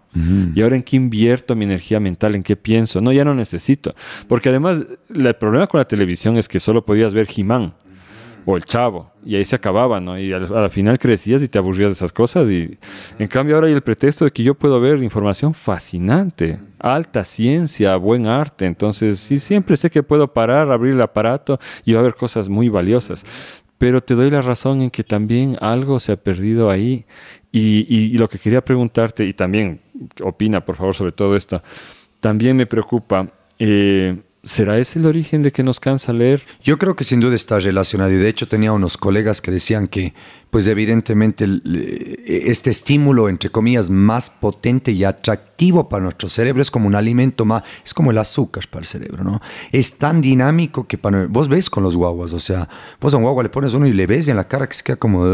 ¿Y ahora en qué invierto mi energía mental? ¿En qué pienso? No, ya no necesito. Porque además, el problema con la televisión es que solo podías ver Jimán o el chavo, y ahí se acababa, ¿no? Y al, final crecías y te aburrías de esas cosas, y en cambio ahora hay el pretexto de que yo puedo ver información fascinante, alta ciencia, buen arte, entonces sí, siempre sé que puedo parar, abrir el aparato y va a haber cosas muy valiosas pero te doy la razón en que también algo se ha perdido ahí. Y, lo que quería preguntarte, y también opina por favor sobre todo esto, también me preocupa eh, ¿Será ese el origen de que nos cansa leer? Yo creo que sin duda está relacionado y de hecho tenía unos colegas que decían que pues evidentemente eh, este estímulo entre comillas más potente y atractivo para nuestro cerebro es como un alimento más, es como el azúcar para el cerebro, ¿no? Es tan dinámico que para, vos ves con los guaguas, o sea, vos a un guagua le pones uno y le ves en la cara que se queda como...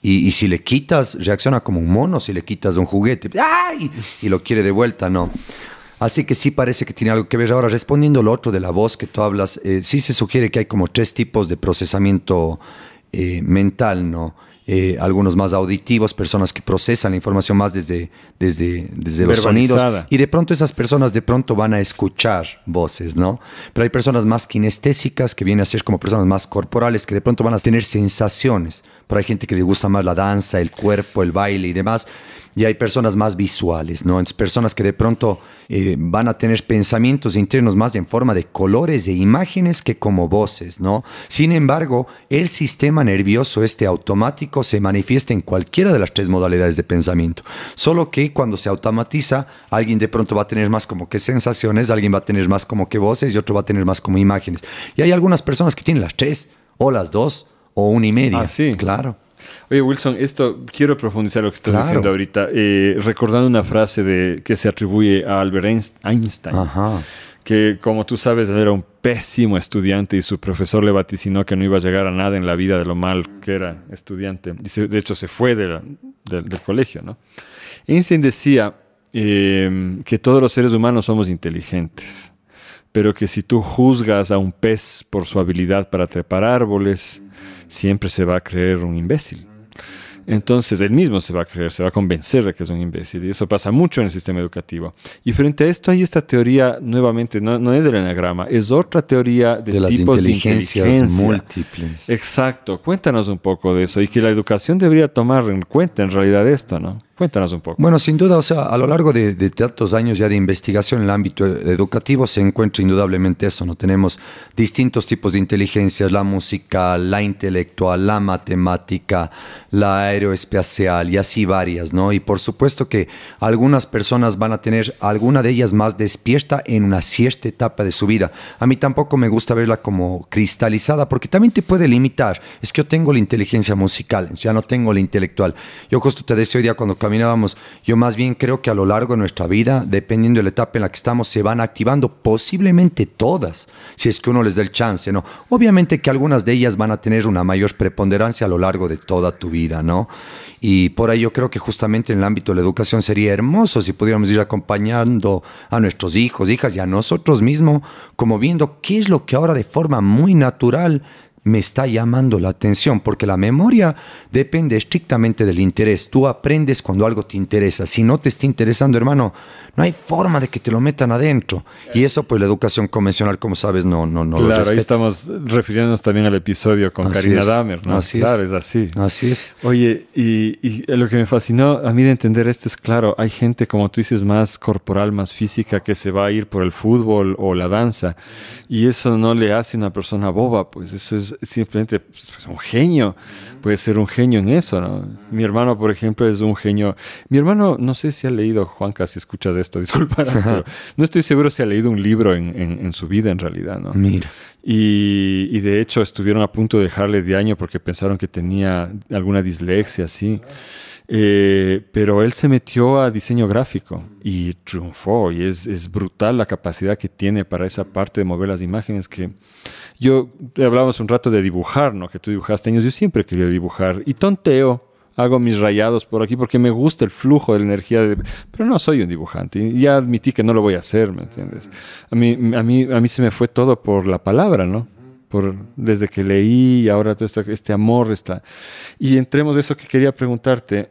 y, y, si le quitas, reacciona como un mono, si le quitas un juguete, ¡ay! Y lo quiere de vuelta, no. Así que sí parece que tiene algo que ver. Ahora, respondiendo lo otro de la voz que tú hablas, eh, sí se sugiere que hay como tres tipos de procesamiento eh, mental, ¿no? Eh, algunos más auditivos, personas que procesan la información más desde, desde, desde los sonidos. Y de pronto esas personas de pronto van a escuchar voces, ¿no? Pero hay personas más kinestésicas que vienen a ser como personas más corporales, que de pronto van a tener sensaciones. Pero hay gente que le gusta más la danza, el cuerpo, el baile y demás y hay personas más visuales, ¿no? Entonces, personas que de pronto eh, van a tener pensamientos internos más en forma de colores e imágenes que como voces, ¿no? Sin embargo, el sistema nervioso este automático se manifiesta en cualquiera de las tres modalidades de pensamiento, solo que cuando se automatiza, alguien de pronto va a tener más como que sensaciones, alguien va a tener más como que voces y otro va a tener más como imágenes. Y hay algunas personas que tienen las tres o las dos o una y media. Ah, sí. Claro. Oye, Wilson, esto quiero profundizar lo que estás diciendo ahorita, eh, recordando una frase de, que se atribuye a Albert Einstein. que como tú sabes era un pésimo estudiante y su profesor le vaticinó que no iba a llegar a nada en la vida de lo mal que era estudiante. de hecho se fue del colegio. ¿no? Einstein decía em, que todos los seres humanos somos inteligentes, pero que si tú juzgas a un pez por su habilidad para trepar árboles, siempre se va a creer un imbécil. Entonces él mismo se va a creer, se va a convencer de que es un imbécil. Y eso pasa mucho en el sistema educativo. Y frente a esto hay esta teoría, nuevamente, no, es del enagrama, es otra teoría de, las inteligencias múltiples. Exacto. Cuéntanos un poco de eso y que la educación debería tomar en cuenta en realidad esto, ¿no? Cuéntanos un poco. Bueno, sin duda, o sea, a lo largo de, tantos años ya de investigación en el ámbito educativo se encuentra indudablemente eso, ¿no? Tenemos distintos tipos de inteligencias, la musical la intelectual, la matemática, la aeroespacial y así varias, ¿no? Y por supuesto que algunas personas van a tener alguna de ellas más despierta en una cierta etapa de su vida. A mí tampoco me gusta verla como cristalizada porque también te puede limitar. Es que yo tengo la inteligencia musical, ya no tengo la intelectual. Yo justo te decía hoy día cuando yo más bien creo que a lo largo de nuestra vida, dependiendo de la etapa en la que estamos, se van activando posiblemente todas, si es que uno les da el chance, ¿no? Obviamente que algunas de ellas van a tener una mayor preponderancia a lo largo de toda tu vida, ¿no? Y por ahí yo creo que justamente en el ámbito de la educación sería hermoso si pudiéramos ir acompañando a nuestros hijos, hijas y a nosotros mismos, como viendo qué es lo que ahora de forma muy natural me está llamando la atención, porque la memoria depende estrictamente del interés. Tú aprendes cuando algo te interesa. Si no te está interesando, hermano, no hay forma de que te lo metan adentro. Y eso, pues la educación convencional, como sabes, no, no, no. Claro, ahí estamos refiriéndonos también al episodio con Karina Dahmer, ¿no? Así claro, es. así. Así es. Oye, y, y, lo que me fascinó a mí de entender esto es, claro, hay gente, como tú dices, más corporal, más física, que se va a ir por el fútbol o la danza. Y eso no le hace una persona boba, pues eso es simplemente pues, un genio, puede ser un genio en eso, Mi hermano, por ejemplo, es un genio. Mi hermano, no sé si ha leído, Juanca, si escuchas esto, disculpa no estoy seguro si ha leído un libro en, en, su vida, en realidad, Mira. Y, y, de hecho estuvieron a punto de dejarle de año porque pensaron que tenía alguna dislexia, sí. Eh, pero él se metió a diseño gráfico y triunfó. Y es, es, brutal la capacidad que tiene para esa parte de mover las imágenes que yo eh, hablábamos un rato de dibujar, ¿no? Que tú dibujaste años. Yo siempre quería dibujar y tonteo. Hago mis rayados por aquí porque me gusta el flujo de la energía, pero no soy un dibujante. ya admití que no lo voy a hacer, ¿me entiendes? A mí, a mí, a mí se me fue todo por la palabra, ¿no? Por, desde que leí y ahora todo este, este amor está. Y entremos de eso que quería preguntarte.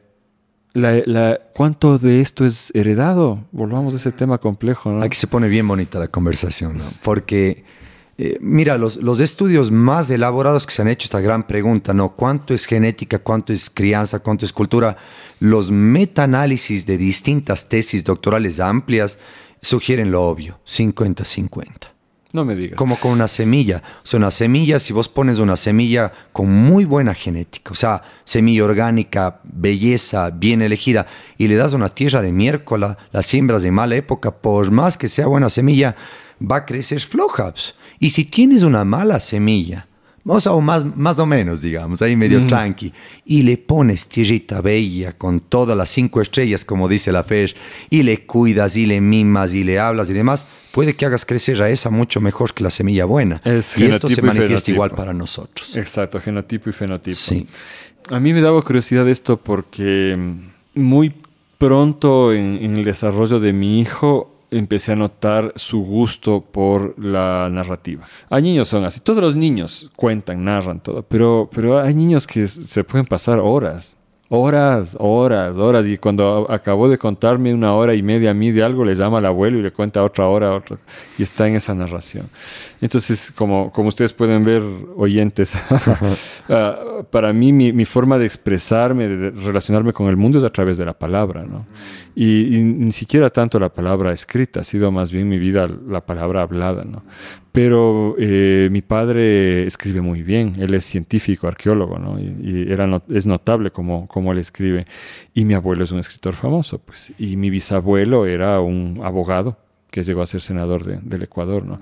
La, ¿Cuánto de esto es heredado? Volvamos a ese tema complejo, ¿no? Aquí se pone bien bonita la conversación, ¿no? Porque eh, mira, los, estudios más elaborados que se han hecho, esta gran pregunta, ¿no? ¿Cuánto es genética? ¿Cuánto es crianza? ¿Cuánto es cultura? Los metaanálisis de distintas tesis doctorales amplias sugieren lo obvio, 50-50. No me digas. Como con una semilla. O sea, una semilla, si vos pones una semilla con muy buena genética, o sea, semilla orgánica, belleza, bien elegida, y le das una tierra de miércoles, las siembras de mala época, por más que sea buena semilla, va a crecer floja. Pues. Y si tienes una mala semilla, más o, más, o menos, digamos, ahí medio tranqui, y le pones tierrita bella con todas las cinco estrellas, como dice la FESH, y le cuidas, y le mimas, y le hablas y demás, puede que hagas crecer a esa mucho mejor que la semilla buena. Es y esto se manifiesta igual para nosotros. Exacto, genotipo y fenotipo. Sí. A mí me daba curiosidad esto porque muy pronto en el desarrollo de mi hijo empecé a notar su gusto por la narrativa. Hay niños son así, todos los niños cuentan, narran todo, pero, pero hay niños que se pueden pasar horas, horas, horas, horas, y cuando acabó de contarme una hora y media a mí de algo, le llama al abuelo y le cuenta otra hora, otra, y está en esa narración. Entonces, como, ustedes pueden ver, oyentes, ah, para mí mi, forma de expresarme, de relacionarme con el mundo es a través de la palabra, ¿no? Mm. Y, ni siquiera tanto la palabra escrita, ha sido más bien mi vida la palabra hablada, ¿no? Pero eh, mi padre escribe muy bien, él es científico, arqueólogo, ¿no? Y, era es notable como, como él escribe. Y mi abuelo es un escritor famoso, pues. Y mi bisabuelo era un abogado que llegó a ser senador del Ecuador. ¿no?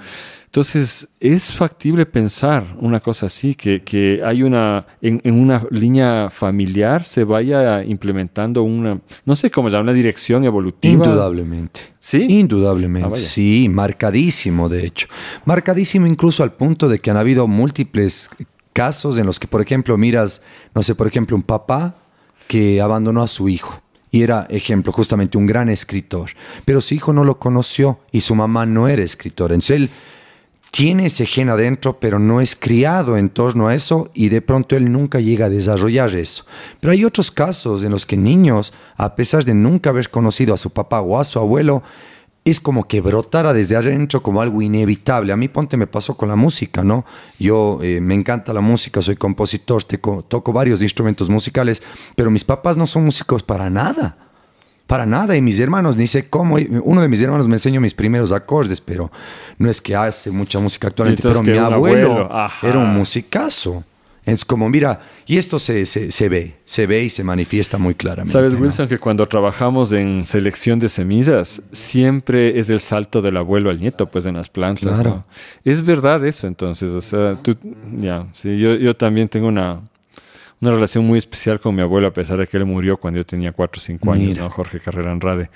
Entonces, es factible pensar una cosa así, que, hay una, en, una línea familiar se vaya implementando una, no sé cómo llamar, una dirección evolutiva. Indudablemente. Sí. Indudablemente, ah, sí, marcadísimo, de hecho. Marcadísimo incluso al punto de que han habido múltiples casos en los que, por ejemplo, miras, no sé, por ejemplo, un papá que abandonó a su hijo y era, ejemplo, justamente un gran escritor, pero su hijo no lo conoció y su mamá no era escritora. Entonces él tiene ese gen adentro, pero no es criado en torno a eso y de pronto él nunca llega a desarrollar eso. Pero hay otros casos en los que niños, a pesar de nunca haber conocido a su papá o a su abuelo, es como que brotara desde adentro como algo inevitable. A mí ponte me pasó con la música, ¿no? Yo eh, me encanta la música, soy compositor, toco varios instrumentos musicales, pero mis papás no son músicos para nada. Para nada, y mis hermanos, ni sé cómo. Uno de mis hermanos me enseñó mis primeros acordes, pero no es que hace mucha música actualmente. Pero mi abuelo. era un musicazo. Es como, mira, y esto se, se, se, ve, se ve y se manifiesta muy claramente. Sabes, Wilson, que cuando trabajamos en selección de semillas, siempre es el salto del abuelo al nieto, pues en las plantas. Claro. Es verdad eso, entonces. O sea, tú, ya, yo, también tengo una, relación muy especial con mi abuelo, a pesar de que él murió cuando yo tenía 4 o 5 años, Jorge Carrera Andrade.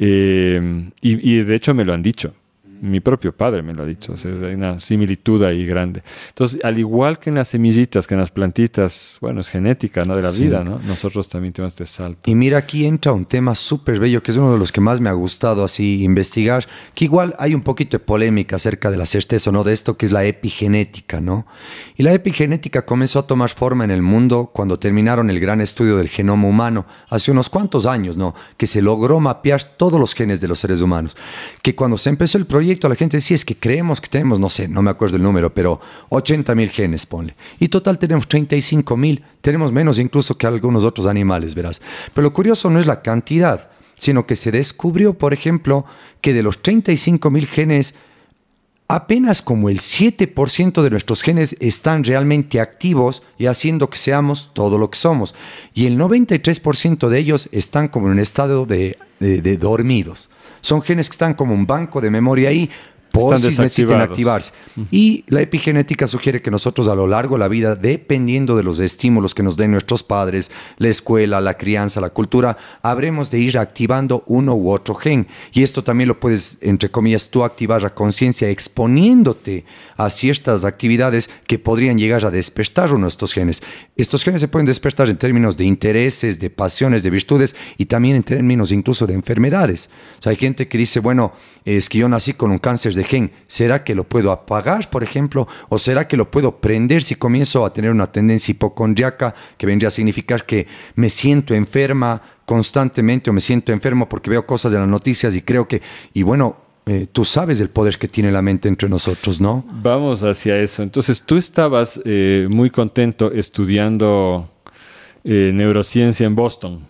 Eh, y de hecho me lo han dicho mi propio padre me lo ha dicho, hay una similitud ahí grande. Entonces, al igual que en las semillitas, que en las plantitas, bueno, es genética, ¿no? De la vida, ¿no? Nosotros también tenemos este salto. Y mira, aquí entra un tema súper bello, que es uno de los que más me ha gustado así investigar, que igual hay un poquito de polémica acerca de la certeza o no de esto, que es la epigenética, ¿no? Y la epigenética comenzó a tomar forma en el mundo cuando terminaron el gran estudio del genoma humano, hace unos cuantos años, ¿no? Que se logró mapear todos los genes de los seres humanos. Que cuando se empezó el proyecto, la gente decía, es que creemos que tenemos, no sé, no me acuerdo el número, pero 80 mil genes, ponle. Y total tenemos 35 mil, tenemos menos incluso que algunos otros animales, verás. Pero lo curioso no es la cantidad, sino que se descubrió, por ejemplo, que de los 35 mil genes, apenas como el 7% de nuestros genes están realmente activos y haciendo que seamos todo lo que somos. Y el 93% de ellos están como en un estado de dormidos. Son genes que están como un banco de memoria ahí, posibles activarse. Y la epigenética sugiere que nosotros a lo largo de la vida, dependiendo de los estímulos que nos den nuestros padres, la escuela, la crianza, la cultura, habremos de ir activando uno u otro gen. Y esto también lo puedes, entre comillas, tú activar la conciencia exponiéndote a ciertas actividades que podrían llegar a despertar uno de estos genes. Estos genes se pueden despertar en términos de intereses, de pasiones, de virtudes y también en términos incluso de enfermedades. O sea, hay gente que dice, bueno, es que yo nací con un cáncer de de gen. ¿Será que lo puedo apagar, por ejemplo? ¿O será que lo puedo prender si comienzo a tener una tendencia hipocondriaca que vendría a significar que me siento enferma constantemente o me siento enfermo porque veo cosas de las noticias y creo que, y bueno, eh, tú sabes el poder que tiene la mente entre nosotros, ¿no? Vamos hacia eso. Entonces, tú estabas eh, muy contento estudiando eh, neurociencia en Boston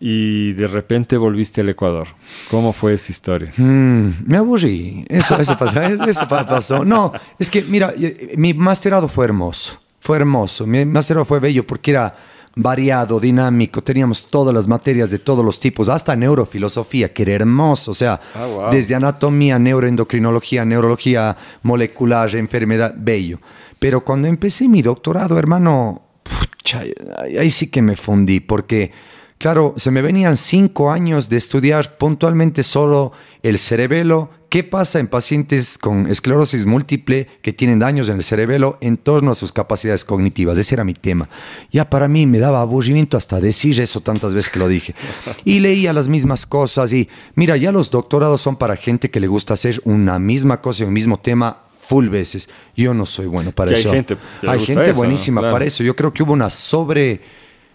y de repente volviste al Ecuador. ¿Cómo fue esa historia? Mm, me aburrí. Eso, pasó, No, es que, mira, eh, mi masterado fue hermoso. Fue hermoso. Mi masterado fue bello porque era variado, dinámico. Teníamos todas las materias de todos los tipos, hasta neurofilosofía, que era hermoso. O sea, ah, desde anatomía, neuroendocrinología, neurología molecular, enfermedad, bello. Pero cuando empecé mi doctorado, hermano, ahí sí que me fundí porque Claro, se me venían cinco años de estudiar puntualmente solo el cerebelo, qué pasa en pacientes con esclerosis múltiple que tienen daños en el cerebelo en torno a sus capacidades cognitivas. Ese era mi tema. Ya para mí me daba aburrimiento hasta decir eso tantas veces que lo dije. Y leía las mismas cosas y mira, ya los doctorados son para gente que le gusta hacer una misma cosa y un mismo tema full veces. Yo no soy bueno para eso. Hay gente, hay gente buenísima para eso. Yo creo que hubo una sobre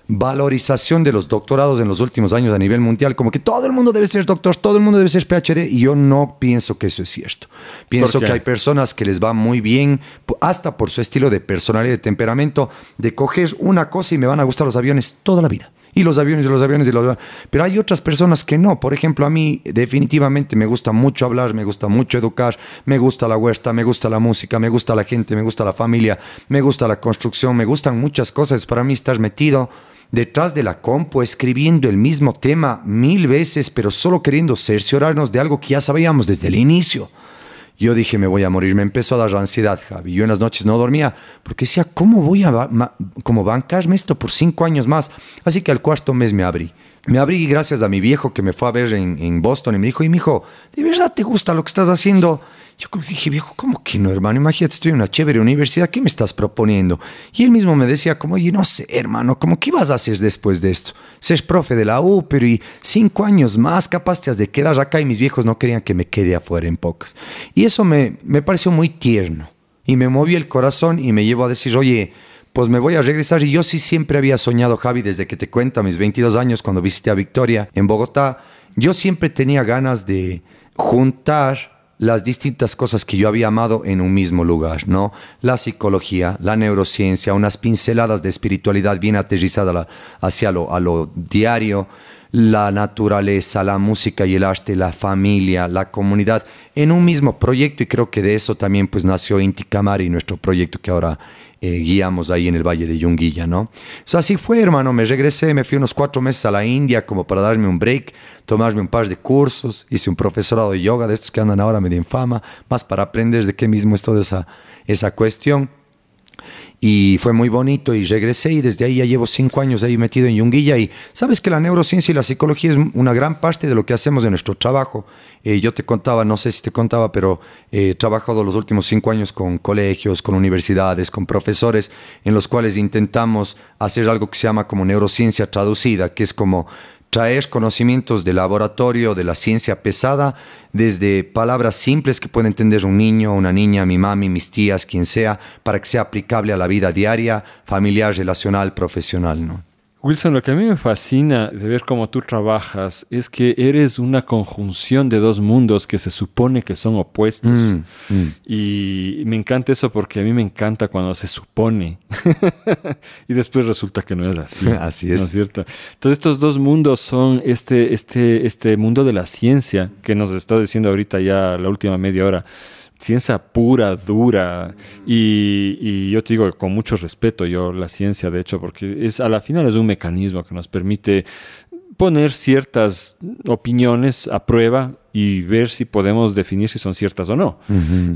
valorización de los doctorados en los últimos años a nivel mundial, como que todo el mundo debe ser doctor, todo el mundo debe ser PhD, y yo no pienso que eso es cierto. Pienso que hay personas que les va muy bien, hasta por su estilo de personalidad y de temperamento, de coger una cosa y me van a gustar los aviones toda la vida. Y los aviones, y los aviones, y los aviones. Pero hay otras personas que no. Por ejemplo, a mí definitivamente me gusta mucho hablar, me gusta mucho educar, me gusta la huerta, me gusta la música, me gusta la gente, me gusta la familia, me gusta la construcción, me gustan muchas cosas. Para mí estar metido detrás de la compu escribiendo el mismo tema mil veces, pero solo queriendo cerciorarnos de algo que ya sabíamos desde el inicio. Yo dije, me voy a morir, me empezó a dar ansiedad, Javi. Yo en las noches no dormía porque decía, ¿cómo voy a como bancarme esto por cinco años más? Así que al cuarto mes me abrí. Me abrí gracias a mi viejo que me fue a ver en, en Boston y me dijo, y mi hijo, ¿de verdad te gusta lo que estás haciendo? Yo dije, viejo, ¿cómo que no, hermano? Imagínate, estoy en una chévere universidad, ¿qué me estás proponiendo? Y él mismo me decía, como, oye, no sé, hermano, ¿cómo ¿qué vas a hacer después de esto? Ser profe de la U, pero y cinco años más, capaz te has de quedar acá y mis viejos no querían que me quede afuera en pocas. Y eso me, me pareció muy tierno y me movió el corazón y me llevó a decir, oye, pues me voy a regresar. Y yo sí siempre había soñado, Javi, desde que te cuento, a mis 22 años, cuando visité a Victoria en Bogotá, yo siempre tenía ganas de juntar las distintas cosas que yo había amado en un mismo lugar, ¿no? La psicología, la neurociencia, unas pinceladas de espiritualidad bien aterrizada hacia lo, a lo diario, la naturaleza, la música y el arte, la familia, la comunidad, en un mismo proyecto y creo que de eso también pues nació Inti Kamari, nuestro proyecto que ahora eh, guiamos ahí en el Valle de Yunguilla, ¿no? así fue, hermano, me regresé, me fui unos cuatro meses a la India como para darme un break, tomarme un par de cursos, hice un profesorado de yoga, de estos que andan ahora medio en fama, más para aprender de qué mismo es toda esa, esa cuestión y fue muy bonito y regresé y desde ahí ya llevo cinco años ahí metido en Yunguilla y sabes que la neurociencia y la psicología es una gran parte de lo que hacemos en nuestro trabajo. Eh, yo te contaba, no sé si te contaba, pero eh, he trabajado los últimos cinco años con colegios, con universidades, con profesores, en los cuales intentamos hacer algo que se llama como neurociencia traducida, que es como traer conocimientos de laboratorio, de la ciencia pesada, desde palabras simples que puede entender un niño, una niña, mi mami, mis tías, quien sea, para que sea aplicable a la vida diaria, familiar, relacional, profesional. ¿no? Wilson, lo que a mí me fascina de ver cómo tú trabajas es que eres una conjunción de dos mundos que se supone que son opuestos. Mm, mm. Y me encanta eso porque a mí me encanta cuando se supone y después resulta que no es así. así es. ¿No es cierto? Entonces estos dos mundos son este, este, este mundo de la ciencia que nos está diciendo ahorita ya la última media hora ciencia pura, dura, y, yo te digo con mucho respeto yo la ciencia, de hecho, porque es, a la final es un mecanismo que nos permite poner ciertas opiniones a prueba y ver si podemos definir si son ciertas o no.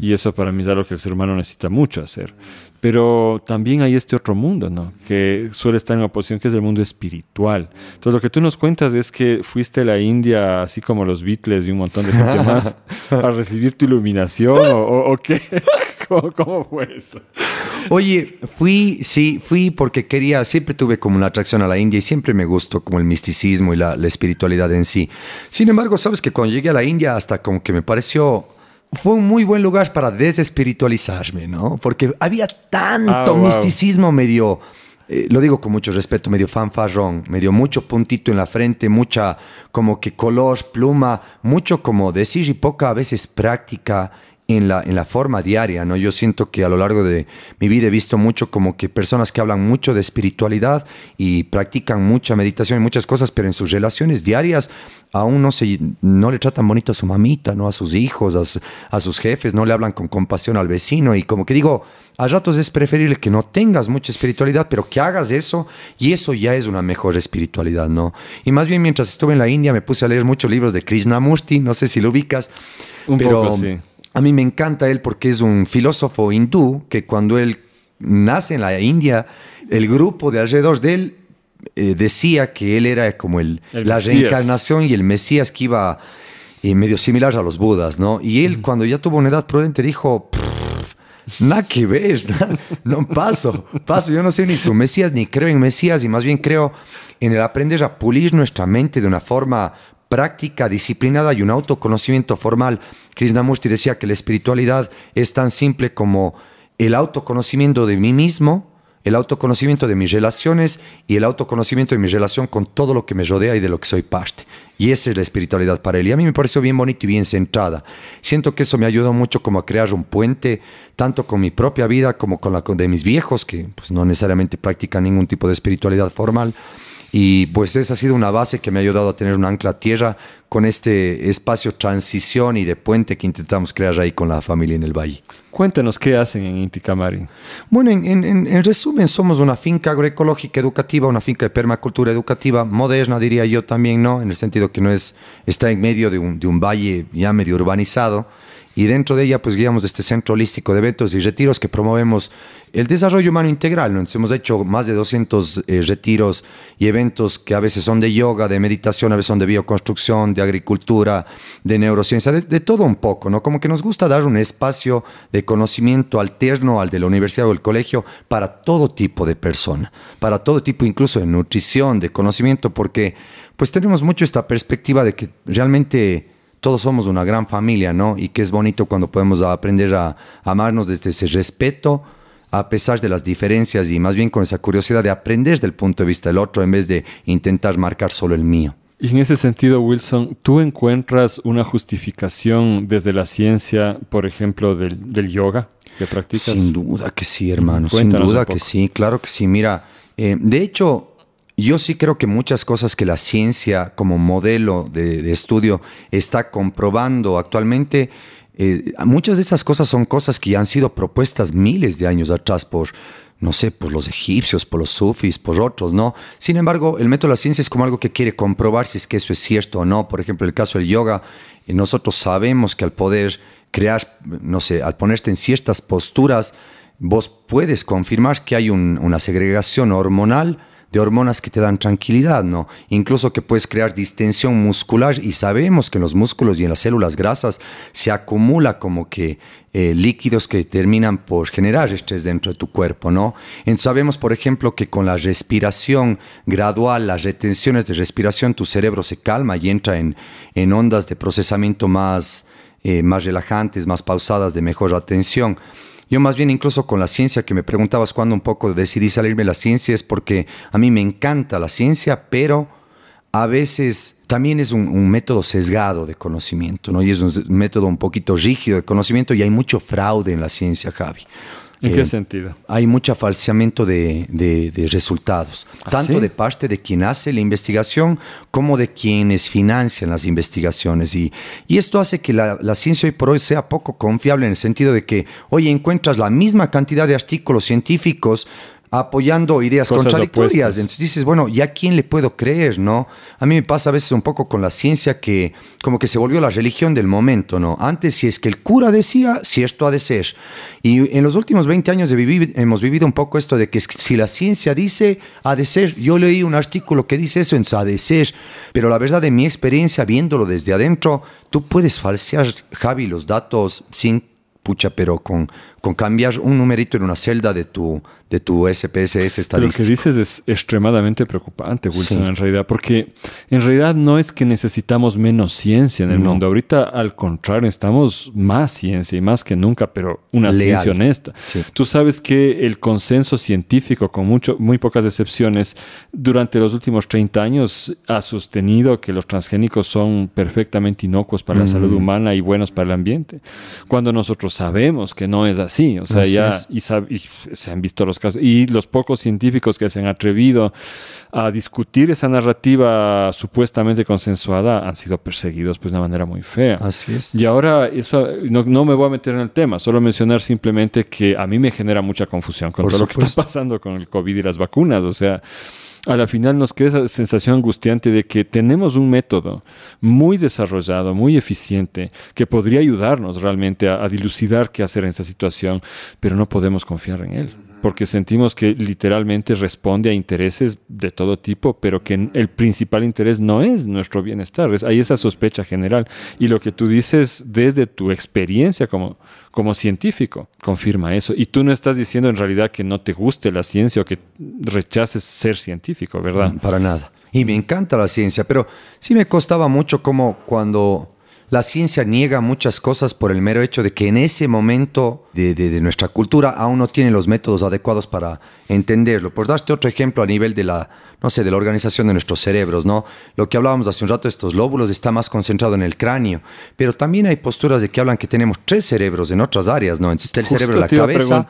Y eso para mí es algo que el ser humano necesita mucho hacer. Pero también hay este otro mundo, ¿no? Que suele estar en oposición, que es el mundo espiritual. Entonces, lo que tú nos cuentas es que fuiste a la India, así como los Beatles y un montón de gente más, a recibir tu iluminación, o qué? ¿Cómo, fue eso? Oye, fui, sí, fui porque quería, siempre tuve como una atracción a la India y siempre me gustó como el misticismo y la, espiritualidad en sí. Sin embargo, sabes que cuando llegué a la India hasta como que me pareció fue un muy buen lugar para desespiritualizarme, ¿no? Porque había tanto ah, misticismo medio, eh, lo digo con mucho respeto, medio fanfarrón, medio mucho puntito en la frente, mucha como que color, pluma, mucho como decir y poca a veces práctica en la, en la forma diaria, ¿no? Yo siento que a lo largo de mi vida he visto mucho como que personas que hablan mucho de espiritualidad y practican mucha meditación y muchas cosas, pero en sus relaciones diarias aún no, se, no le tratan bonito a su mamita, ¿no? A sus hijos, a, sus jefes, no le hablan con compasión al vecino y como que digo, a ratos es preferible que no tengas mucha espiritualidad, pero que hagas eso y eso ya es una mejor espiritualidad, ¿no? Y más bien mientras estuve en la India me puse a leer muchos libros de Krishnamurti, no sé si lo ubicas, pero a mí me encanta él porque es un filósofo hindú que cuando él nace en la India, el grupo de alrededor de él eh, decía que él era como el, la reencarnación y el Mesías que iba eh, medio similar a los Budas, ¿no? Y él cuando ya tuvo una edad prudente dijo, nada que ver, no paso, paso, yo no soy ni su Mesías, ni creo en Mesías, y más bien creo en el aprender a pulir nuestra mente de una forma práctica disciplinada y un autoconocimiento formal. Krishnamurti decía que la espiritualidad es tan simple como el autoconocimiento de mí mismo, el autoconocimiento de mis relaciones y el autoconocimiento de mi relación con todo lo que me rodea y de lo que soy parte. Y esa es la espiritualidad para él. Y a mí me pareció bien bonito y bien centrada. Siento que eso me ayudó mucho como a crear un puente, tanto con mi propia vida como con la de mis viejos, que pues, no necesariamente practican ningún tipo de espiritualidad formal. Y pues esa ha sido una base que me ha ayudado a tener un ancla tierra con este espacio transición y de puente que intentamos crear ahí con la familia en el valle. cuéntenos qué hacen en Inti Bueno, en, en, en, resumen, somos una finca agroecológica educativa, una finca de permacultura educativa, moderna, diría yo también, ¿no? En el sentido que no es, está en medio de un, de un valle ya medio urbanizado y dentro de ella pues guiamos este centro holístico de eventos y retiros que promovemos el desarrollo humano integral. hemos hecho más de 200 eh, retiros y eventos que a veces son de yoga, de meditación, a veces son de bioconstrucción, de agricultura, de neurociencia, de, todo un poco, ¿no? Como que nos gusta dar un espacio de conocimiento alterno al de la universidad o el colegio para todo tipo de persona, para todo tipo incluso de nutrición, de conocimiento, porque pues tenemos mucho esta perspectiva de que realmente todos somos una gran familia, ¿no? Y que es bonito cuando podemos aprender a amarnos desde ese respeto, a pesar de las diferencias y más bien con esa curiosidad de aprender del punto de vista del otro en vez de intentar marcar solo el mío. Y en ese sentido, Wilson, ¿tú encuentras una justificación desde la ciencia, por ejemplo, del, yoga que practicas? Sin duda que sí, hermano, sin duda que sí, claro que sí. Mira, eh, de hecho, yo sí creo que muchas cosas que la ciencia como modelo de, estudio está comprobando actualmente, eh, muchas de esas cosas son cosas que ya han sido propuestas miles de años atrás por, no sé, por los egipcios, por los sufis, por otros, ¿no? Sin embargo, el método de la ciencia es como algo que quiere comprobar si es que eso es cierto o no. Por ejemplo, el caso del yoga, eh, nosotros sabemos que al poder crear, no sé, al ponerte en ciertas posturas, vos puedes confirmar que hay una segregación hormonal, de hormonas que te dan tranquilidad, ¿no? Incluso que puedes crear distensión muscular y sabemos que en los músculos y en las células grasas se acumula como que eh, líquidos que terminan por generar estrés dentro de tu cuerpo, ¿no? sabemos, por ejemplo, que con la respiración gradual, las retenciones de respiración, tu cerebro se calma y entra en, ondas de procesamiento más, eh, más relajantes, más pausadas, de mejor atención. Yo más bien incluso con la ciencia, que me preguntabas cuando un poco decidí salirme de la ciencia, es porque a mí me encanta la ciencia, pero a veces también es un, un, método sesgado de conocimiento, ¿no? Y es un método un poquito rígido de conocimiento y hay mucho fraude en la ciencia, Javi. ¿En qué eh, sentido? Hay mucho falseamiento de, resultados, ¿Ah, tanto de parte de quien hace la investigación como de quienes financian las investigaciones. Y, esto hace que la, ciencia hoy por hoy sea poco confiable en el sentido de que hoy encuentras la misma cantidad de artículos científicos apoyando ideas contradictorias. Entonces dices, bueno, ¿ya a quién le puedo creer, no? A mí me pasa a veces un poco con la ciencia que como que se volvió la religión del momento, ¿no? Antes, si es que el cura decía, si esto ha de ser. Y en los últimos 20 años de vivir, hemos vivido un poco esto de que si la ciencia dice, ha de ser. Yo leí un artículo que dice eso, entonces ha de ser. Pero la verdad, de mi experiencia, viéndolo desde adentro, tú puedes falsear, Javi, los datos sin pucha, pero con, con cambiar un numerito en una celda de tu, de tu SPSS estadístico. Lo que dices es extremadamente preocupante, Wilson, en realidad, porque en realidad no es que necesitamos menos ciencia en el mundo. Ahorita, al contrario, necesitamos más ciencia y más que nunca, pero una ciencia honesta. Tú sabes que el consenso científico, con mucho, muy pocas excepciones, durante los últimos 30 años ha sostenido que los transgénicos son perfectamente inocuos para la salud mm. humana y buenos para el ambiente. Cuando nosotros sabemos que no es así, sí o sea, ya y, se han visto los casos, y los pocos científicos que se han atrevido a discutir esa narrativa supuestamente consensuada han sido perseguidos pues, de una manera muy fea. Así es. Y ahora, eso, no, me voy a meter en el tema, solo mencionar simplemente que a mí me genera mucha confusión con todo lo que está pasando con el COVID y las vacunas, o sea a la final nos queda esa sensación angustiante de que tenemos un método muy desarrollado, muy eficiente, que podría ayudarnos realmente a, dilucidar qué hacer en esa situación, pero no podemos confiar en él porque sentimos que literalmente responde a intereses de todo tipo, pero que el principal interés no es nuestro bienestar. hay esa sospecha general. Y lo que tú dices desde tu experiencia como, como científico confirma eso. Y tú no estás diciendo en realidad que no te guste la ciencia o que rechaces ser científico, ¿verdad? Para nada. Y me encanta la ciencia, pero sí me costaba mucho como cuando la ciencia niega muchas cosas por el mero hecho de que en ese momento de, de, nuestra cultura aún no tiene los métodos adecuados para entenderlo. Por darte otro ejemplo a nivel de la no sé, de la organización de nuestros cerebros, ¿no? Lo que hablábamos hace un rato, de estos lóbulos está más concentrado en el cráneo, pero también hay posturas de que hablan que tenemos tres cerebros en otras áreas, ¿no? Entonces está el cerebro de la cabeza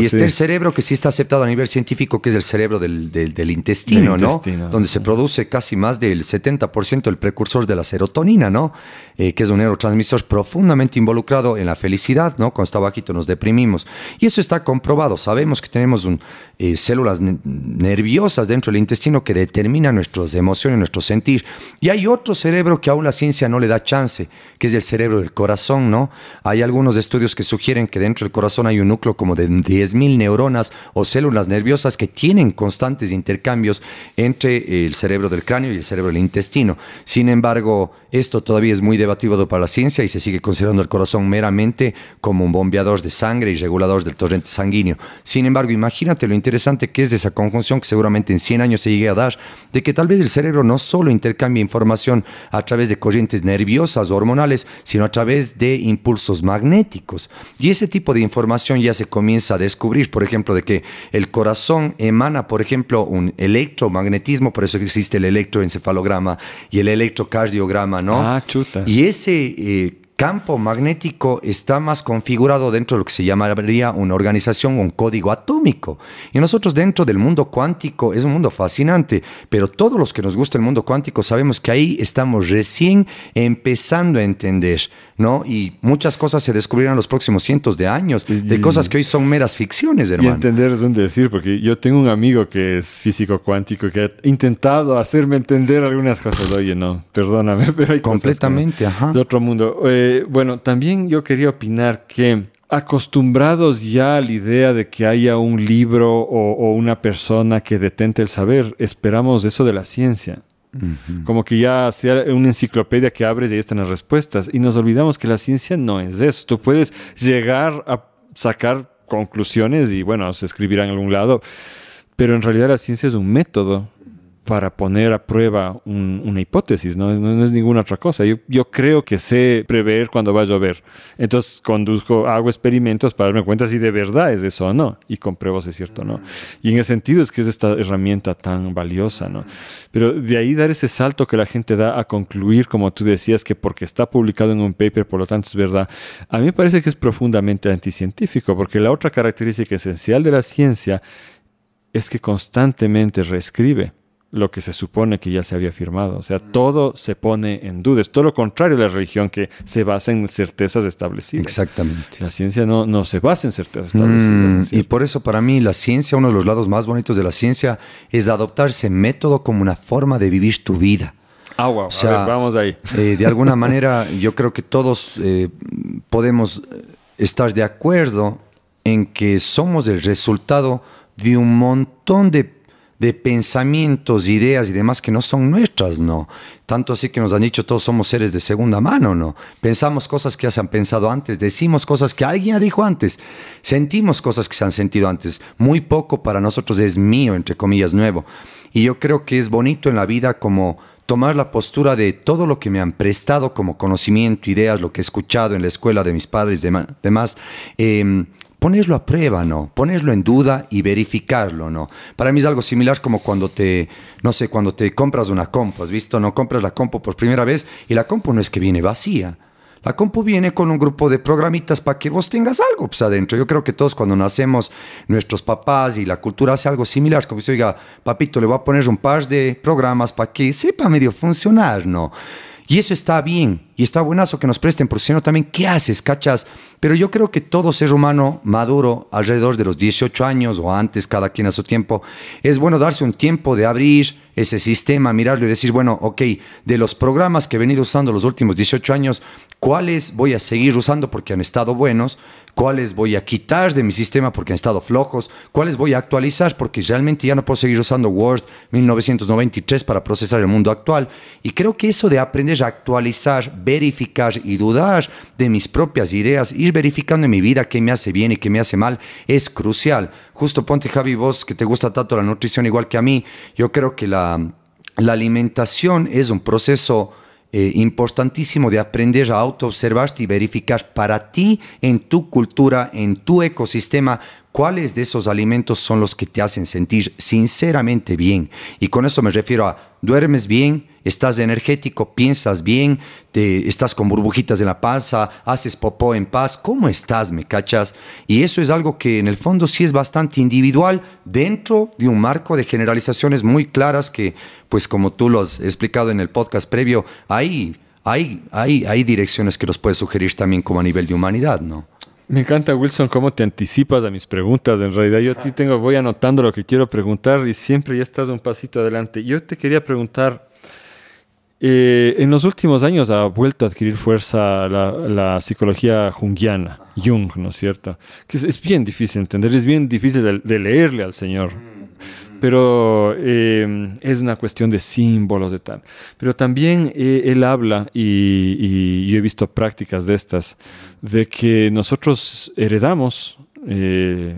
y está el cerebro que sí está aceptado a nivel científico, que es el cerebro del, intestino, ¿no? Donde se produce casi más del 70% del precursor de la serotonina, ¿no? Eh, que es un neurotransmisor profundamente involucrado en la felicidad, ¿no? Cuando está bajito nos deprimimos. Y eso está comprobado. Sabemos que tenemos un eh, células nerviosas dentro del intestino que determinan nuestras emociones, nuestro sentir. Y hay otro cerebro que aún la ciencia no le da chance, que es el cerebro del corazón, ¿no? Hay algunos estudios que sugieren que dentro del corazón hay un núcleo como de 10.000 neuronas o células nerviosas que tienen constantes intercambios entre el cerebro del cráneo y el cerebro del intestino. Sin embargo, esto todavía es muy debatido para la ciencia y se sigue considerando el corazón meramente como un bombeador de sangre y regulador del torrente sanguíneo. Sin embargo, imagínate lo interesante que es esa conjunción que seguramente en 100 años se llegue a dar, de que tal vez el cerebro no solo intercambia información a través de corrientes nerviosas o hormonales, sino a través de impulsos magnéticos. Y ese tipo de información ya se comienza a descubrir, por ejemplo, de que el corazón emana, por ejemplo, un electromagnetismo, por eso existe el electroencefalograma y el electrocardiograma, ¿no? Ah, chuta. Y ese... Eh, campo magnético está más configurado dentro de lo que se llamaría una organización, un código atómico. Y nosotros dentro del mundo cuántico es un mundo fascinante, pero todos los que nos gusta el mundo cuántico sabemos que ahí estamos recién empezando a entender ¿no? Y muchas cosas se descubrirán en los próximos cientos de años, de cosas que hoy son meras ficciones, hermano. Y entender es un decir, porque yo tengo un amigo que es físico cuántico que ha intentado hacerme entender algunas cosas. Oye, no, perdóname, pero hay Completamente, ajá. De otro mundo. Eh, bueno, también yo quería opinar que acostumbrados ya a la idea de que haya un libro o una persona que detente el saber, esperamos eso de la ciencia. Como que ya sea una enciclopedia que abres y ahí están las respuestas. Y nos olvidamos que la ciencia no es eso. Tú puedes llegar a sacar conclusiones y bueno, se escribirán en algún lado. Pero en realidad la ciencia es un método para poner a prueba una hipótesis, ¿no? es ninguna otra cosa. Yo, creo que sé prever cuando va a llover. Entonces conduzco, hago experimentos para darme cuenta si de verdad es eso o no, y compruebo si es cierto o no. Y en ese sentido es que es esta herramienta tan valiosa, ¿no? Pero de ahí dar ese salto que la gente da a concluir, como tú decías, que porque está publicado en un paper, por lo tanto es verdad, a mí me parece que es profundamente anticientífico, porque la otra característica esencial de la ciencia es que constantemente reescribe lo que se supone que ya se había firmado. O sea, todo se pone en duda. Es todo lo contrario a la religión que se basa en certezas establecidas. Exactamente. La ciencia no, se basa en certezas establecidas. Mm, y por eso para mí la ciencia, uno de los lados más bonitos de la ciencia, es adoptar método como una forma de vivir tu vida. Ah, wow. O sea, vamos ahí. Eh, de alguna manera, yo creo que todos eh, podemos eh, estar de acuerdo en que somos el resultado de un montón de de pensamientos, ideas y demás que no son nuestras, ¿no? Tanto así que nos han dicho todos somos seres de segunda mano, ¿no? Pensamos cosas que ya se han pensado antes, decimos cosas que alguien ha dicho antes, sentimos cosas que se han sentido antes. Muy poco para nosotros es mío, entre comillas, nuevo. Y yo creo que es bonito en la vida como tomar la postura de todo lo que me han prestado como conocimiento, ideas, lo que he escuchado en la escuela de mis padres, demás, em, ponerlo a prueba, ¿no? Ponerlo en duda y verificarlo, ¿no? Para mí es algo similar como cuando te, no sé, cuando te compras una compu, ¿has visto? No compras la compu por primera vez y la compu no es que viene vacía. La compu viene con un grupo de programitas para que vos tengas algo pues, adentro. Yo creo que todos cuando nacemos, nuestros papás y la cultura hace algo similar. Como si diga, papito, le voy a poner un par de programas para que sepa medio funcionar, ¿no? Y eso está bien. Y está buenazo que nos presten, porque si no también, ¿qué haces, cachas? Pero yo creo que todo ser humano maduro, alrededor de los 18 años o antes, cada quien a su tiempo, es bueno darse un tiempo de abrir ese sistema, mirarlo y decir, bueno, ok, de los programas que he venido usando los últimos 18 años, ¿cuáles voy a seguir usando porque han estado buenos? ¿Cuáles voy a quitar de mi sistema porque han estado flojos? ¿Cuáles voy a actualizar porque realmente ya no puedo seguir usando Word 1993 para procesar el mundo actual? Y creo que eso de aprender a actualizar, verificar y dudar de mis propias ideas, ir verificando en mi vida qué me hace bien y qué me hace mal, es crucial. Justo ponte, Javi, vos que te gusta tanto la nutrición igual que a mí, yo creo que la, alimentación es un proceso... Eh, importantísimo de aprender a autoobservarte y verificar para ti, en tu cultura, en tu ecosistema, cuáles de esos alimentos son los que te hacen sentir sinceramente bien. Y con eso me refiero a duermes bien, estás energético, piensas bien, te, estás con burbujitas en la panza, haces popó en paz, ¿cómo estás, me cachas? Y eso es algo que en el fondo sí es bastante individual dentro de un marco de generalizaciones muy claras que, pues como tú lo has explicado en el podcast previo, hay, hay, hay, hay direcciones que los puedes sugerir también como a nivel de humanidad, ¿no? Me encanta, Wilson, cómo te anticipas a mis preguntas. En realidad, yo tengo, voy anotando lo que quiero preguntar y siempre ya estás un pasito adelante. Yo te quería preguntar eh, en los últimos años ha vuelto a adquirir fuerza la, psicología junguiana, Jung, ¿no es cierto? Que es, bien difícil entender, es bien difícil de, leerle al Señor. Pero em, es una cuestión de símbolos, de tal. Pero también eh, él habla, y, y, yo he visto prácticas de estas, de que nosotros heredamos eh,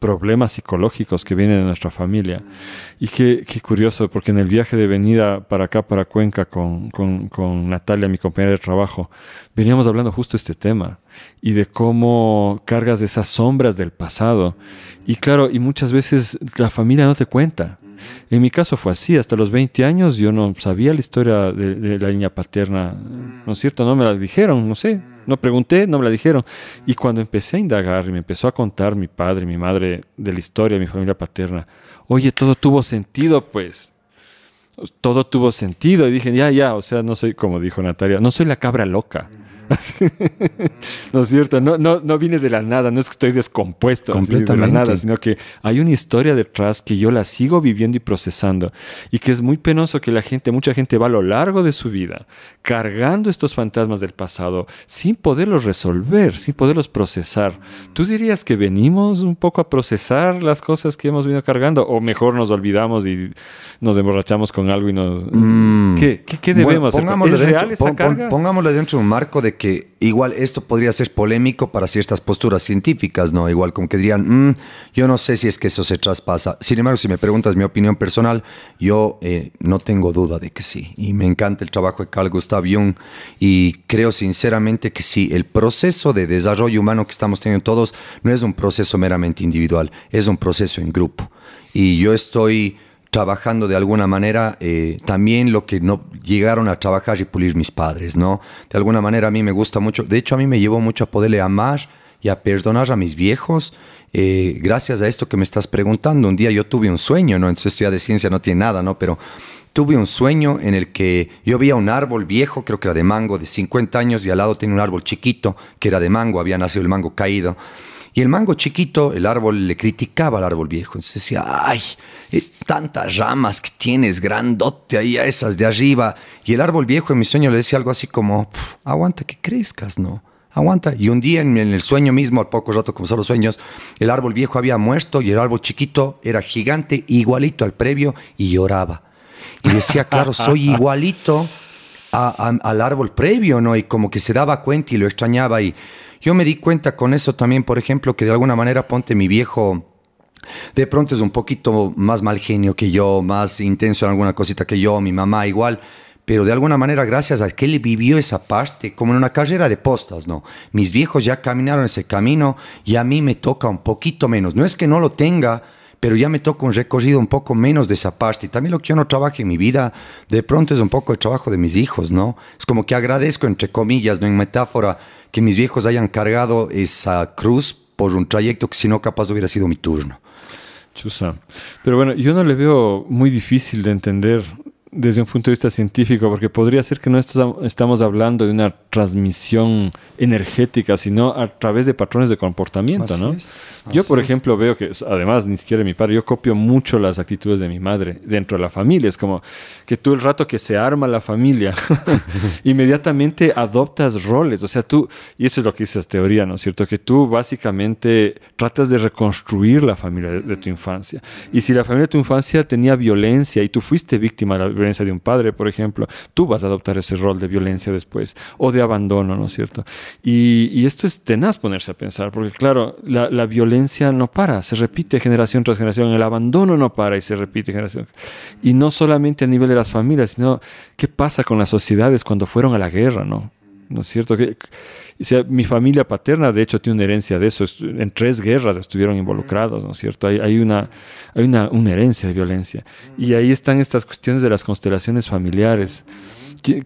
problemas psicológicos que vienen de nuestra familia. Y qué, qué curioso, porque en el viaje de venida para acá, para Cuenca, con, con, Natalia, mi compañera de trabajo, veníamos hablando justo este tema y de cómo cargas esas sombras del pasado. Y claro, y muchas veces la familia no te cuenta. En mi caso fue así, hasta los 20 años yo no sabía la historia de, la niña paterna, ¿no es cierto? No me la dijeron, no sé no pregunté, no me la dijeron. Y cuando empecé a indagar y me empezó a contar mi padre, mi madre, de la historia mi familia paterna, oye, todo tuvo sentido, pues. Todo tuvo sentido. Y dije, ya, ya, o sea, no soy, como dijo Natalia, no soy la cabra loca. no es cierto, no, no, no viene de la nada, no es que estoy descompuesto Completamente. de la nada, sino que hay una historia detrás que yo la sigo viviendo y procesando y que es muy penoso que la gente, mucha gente va a lo largo de su vida cargando estos fantasmas del pasado sin poderlos resolver, sin poderlos procesar. ¿Tú dirías que venimos un poco a procesar las cosas que hemos venido cargando o mejor nos olvidamos y nos emborrachamos con algo y nos... Mm. ¿Qué, debemos hacer? ¿Es dentro, real esa carga? dentro de un marco de que igual esto podría ser polémico para ciertas posturas científicas, ¿no? Igual como que dirían, mm, yo no sé si es que eso se traspasa. Sin embargo, si me preguntas mi opinión personal, yo eh, no tengo duda de que sí. Y me encanta el trabajo de Carl Gustav Jung y creo sinceramente que sí. El proceso de desarrollo humano que estamos teniendo todos no es un proceso meramente individual, es un proceso en grupo. Y yo estoy trabajando de alguna manera eh, también lo que no llegaron a trabajar y pulir mis padres, ¿no? De alguna manera a mí me gusta mucho, de hecho a mí me llevó mucho a poderle amar y a perdonar a mis viejos. Eh, gracias a esto que me estás preguntando, un día yo tuve un sueño, ¿no? Entonces estudiar de ciencia no tiene nada, ¿no? Pero tuve un sueño en el que yo veía un árbol viejo, creo que era de mango, de 50 años, y al lado tenía un árbol chiquito, que era de mango, había nacido el mango caído. Y el mango chiquito, el árbol le criticaba al árbol viejo. Entonces decía, ay, eh, tantas ramas que tienes, grandote ahí a esas de arriba. Y el árbol viejo en mi sueño le decía algo así como, aguanta que crezcas, ¿no? Aguanta. Y un día en el sueño mismo, al poco rato como son los sueños, el árbol viejo había muerto y el árbol chiquito era gigante, igualito al previo, y lloraba. Y decía, claro, soy igualito al árbol previo, ¿no? Y como que se daba cuenta y lo extrañaba y... Yo me di cuenta con eso también, por ejemplo, que de alguna manera ponte mi viejo... De pronto es un poquito más mal genio que yo, más intenso en alguna cosita que yo, mi mamá igual, pero de alguna manera gracias a que él vivió esa parte, como en una carrera de postas, ¿no? Mis viejos ya caminaron ese camino y a mí me toca un poquito menos. No es que no lo tenga, pero ya me toca un recorrido un poco menos de esa parte. Y también lo que yo no trabajo en mi vida, de pronto es un poco el trabajo de mis hijos, ¿no? Es como que agradezco, entre comillas, no en metáfora, que mis viejos hayan cargado esa cruz por un trayecto que si no capaz hubiera sido mi turno. Chusa. Pero bueno, yo no le veo muy difícil de entender desde un punto de vista científico, porque podría ser que no estamos hablando de una transmisión energética, sino a través de patrones de comportamiento, ¿no? Yo, por ejemplo, veo que, además, ni siquiera mi padre, yo copio mucho las actitudes de mi madre dentro de la familia. Es como que tú el rato que se arma la familia, inmediatamente adoptas roles. O sea, tú, y eso es lo que dices la teoría, ¿no es cierto? Que tú básicamente tratas de reconstruir la familia de, tu infancia. Y si la familia de tu infancia tenía violencia y tú fuiste víctima de la violencia de un padre, por ejemplo, tú vas a adoptar ese rol de violencia después o de abandono, ¿no es cierto? Y, esto es tenaz ponerse a pensar, porque claro, la, la, violencia no para, se repite generación tras generación, el abandono no para y se repite generación. Y no solamente a nivel de las familias, sino qué pasa con las sociedades cuando fueron a la guerra, ¿no? ¿no es cierto? Que, mi familia paterna, de hecho, tiene una herencia de eso. En tres guerras estuvieron involucrados, ¿no es cierto? Hay, una, hay una, herencia de violencia. Y ahí están estas cuestiones de las constelaciones familiares.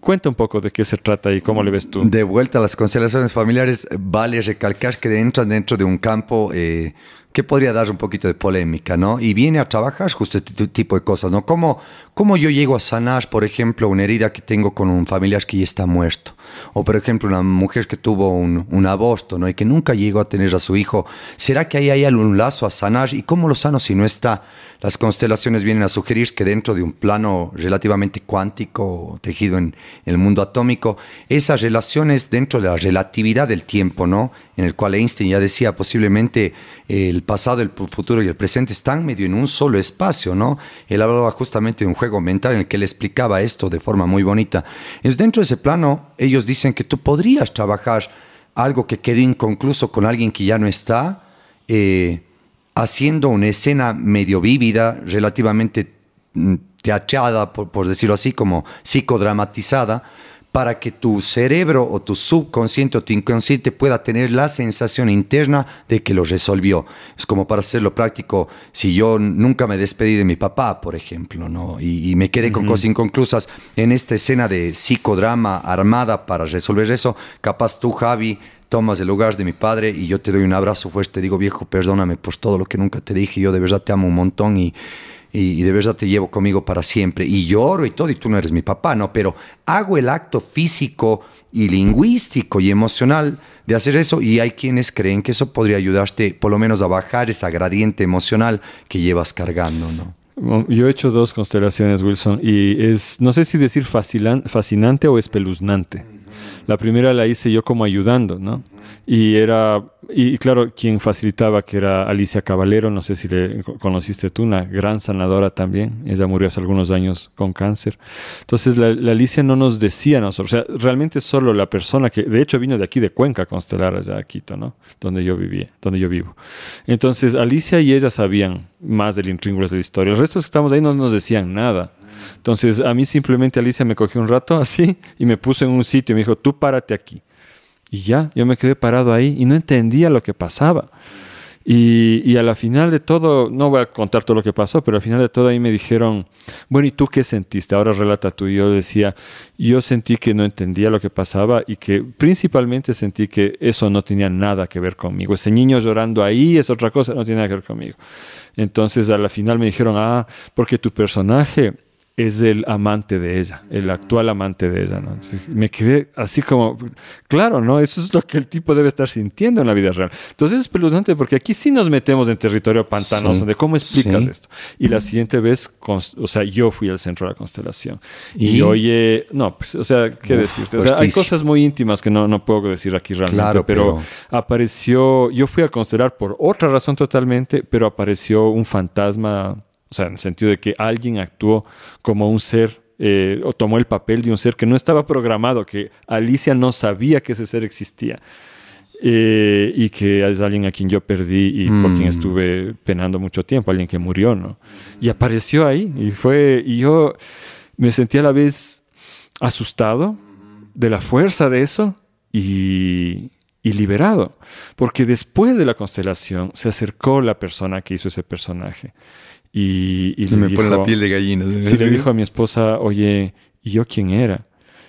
Cuenta un poco de qué se trata y cómo le ves tú. De vuelta a las constelaciones familiares, vale recalcar que entran dentro de un campo eh, que podría dar un poquito de polémica, ¿no? Y viene a trabajar justo este tipo de cosas, ¿no? ¿Cómo, ¿Cómo yo llego a sanar, por ejemplo, una herida que tengo con un familiar que ya está muerto? O, por ejemplo, una mujer que tuvo un, un aborto, ¿no? Y que nunca llegó a tener a su hijo. ¿Será que ahí hay algún lazo a sanar? ¿Y cómo lo sano si no está? Las constelaciones vienen a sugerir que dentro de un plano relativamente cuántico, tejido en el mundo atómico, esas relaciones dentro de la relatividad del tiempo, ¿no? En el cual Einstein ya decía posiblemente el pasado, el futuro y el presente están medio en un solo espacio, ¿no? Él hablaba justamente de un juego mental en el que él explicaba esto de forma muy bonita. Es dentro de ese plano, ellos dicen que tú podrías trabajar algo que quedó inconcluso con alguien que ya no está, eh, haciendo una escena medio vívida, relativamente mm, teatrada, por decirlo así, como psicodramatizada, para que tu cerebro o tu subconsciente o tu inconsciente pueda tener la sensación interna de que lo resolvió. Es como para hacerlo práctico, si yo nunca me despedí de mi papá, por ejemplo, ¿no? y, me quedé con cosas inconclusas en esta escena de psicodrama armada para resolver eso, capaz tú, Javi, tomas el lugar de mi padre y yo te doy un abrazo fuerte, digo, viejo, perdóname por todo lo que nunca te dije, yo de verdad te amo un montón y y, de verdad te llevo conmigo para siempre y lloro y todo y tú no eres mi papá, ¿no? Pero hago el acto físico y lingüístico y emocional de hacer eso y hay quienes creen que eso podría ayudarte por lo menos a bajar esa gradiente emocional que llevas cargando, ¿no? Yo he hecho dos constelaciones, Wilson, y es, no sé si decir fascinante o espeluznante la primera la hice yo como ayudando, ¿no? Y era, y claro, quien facilitaba, que era Alicia Caballero, no sé si le conociste tú, una gran sanadora también, ella murió hace algunos años con cáncer. Entonces la, Alicia no nos decía nosotros, o sea, realmente solo la persona que, de hecho vino de aquí, de Cuenca, constelar allá a Quito, ¿no? Donde yo vivía, donde yo vivo. Entonces Alicia y ella sabían más del intríngulis de la historia, el resto que estamos ahí no nos decían nada. Entonces a mí simplemente Alicia me cogió un rato así y me puso en un sitio y me dijo, tú párate aquí. Y ya, yo me quedé parado ahí y no entendía lo que pasaba. Y, a la final de todo, no voy a contar todo lo que pasó, pero al final de todo ahí me dijeron, bueno, ¿y tú qué sentiste? Ahora relata tú. Y yo decía, yo sentí que no entendía lo que pasaba y que principalmente sentí que eso no tenía nada que ver conmigo. Ese niño llorando ahí es otra cosa, no tiene nada que ver conmigo. Entonces a la final me dijeron, ah, porque tu personaje es el amante de ella, el actual amante de ella. ¿no? me quedé así como, claro, ¿no? Eso es lo que el tipo debe estar sintiendo en la vida real. Entonces es peludante porque aquí sí nos metemos en territorio pantanoso de cómo explicas esto. Y la siguiente vez, o sea, yo fui al centro de la constelación. Y, oye, no, pues, o sea, ¿qué hay cosas muy íntimas que no, no puedo decir aquí realmente, claro, pero, pero, apareció, yo fui a constelar por otra razón totalmente, pero apareció un fantasma o sea, en el sentido de que alguien actuó como un ser eh, o tomó el papel de un ser que no estaba programado, que Alicia no sabía que ese ser existía. Eh, y que es alguien a quien yo perdí y por quien mm. estuve penando mucho tiempo, alguien que murió, ¿no? Y apareció ahí y fue, y yo me sentí a la vez asustado de la fuerza de eso y liberado, porque después de la constelación se acercó la persona que hizo ese personaje y, pone la piel de gallina. le dijo a mi esposa, oye, ¿y yo quién era?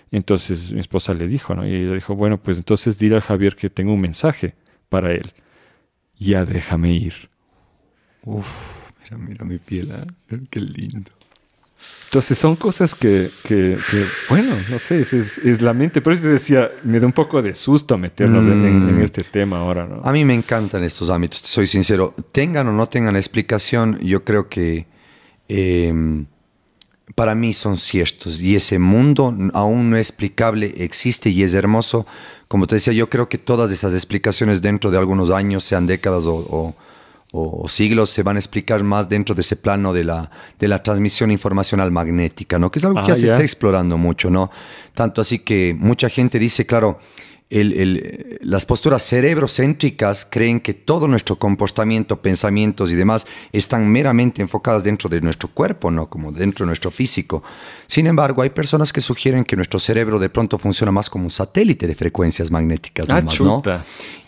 Entonces mi esposa le dijo, ¿no? Y ella dijo, bueno, pues entonces dile a Javier que tengo un mensaje para él. Ya déjame ir. Uf, mira, mira mi piel, ¿eh? qué lindo. Entonces son cosas que, bueno, no sé, es, la mente. Por eso te decía, me da un poco de susto meternos en, mm. este tema ahora, A mí me encantan estos ámbitos, soy sincero. Tengan o no tengan explicación, yo creo que em, para mí son ciertos. Y ese mundo aún no explicable existe y es hermoso. Como te decía, yo creo que todas esas explicaciones dentro de algunos años, sean décadas o o, siglos se van a explicar más dentro de ese plano de la, de la transmisión informacional magnética, ¿no? Que es algo que ya ah, se está explorando mucho, ¿no? Tanto así que mucha gente dice, claro, las posturas cerebrocéntricas creen que todo nuestro comportamiento, pensamientos y demás están meramente enfocadas dentro de nuestro cuerpo, ¿no? Como dentro de nuestro físico. Sin embargo, hay personas que sugieren que nuestro cerebro de pronto funciona más como un satélite de frecuencias magnéticas, ah, ¿no?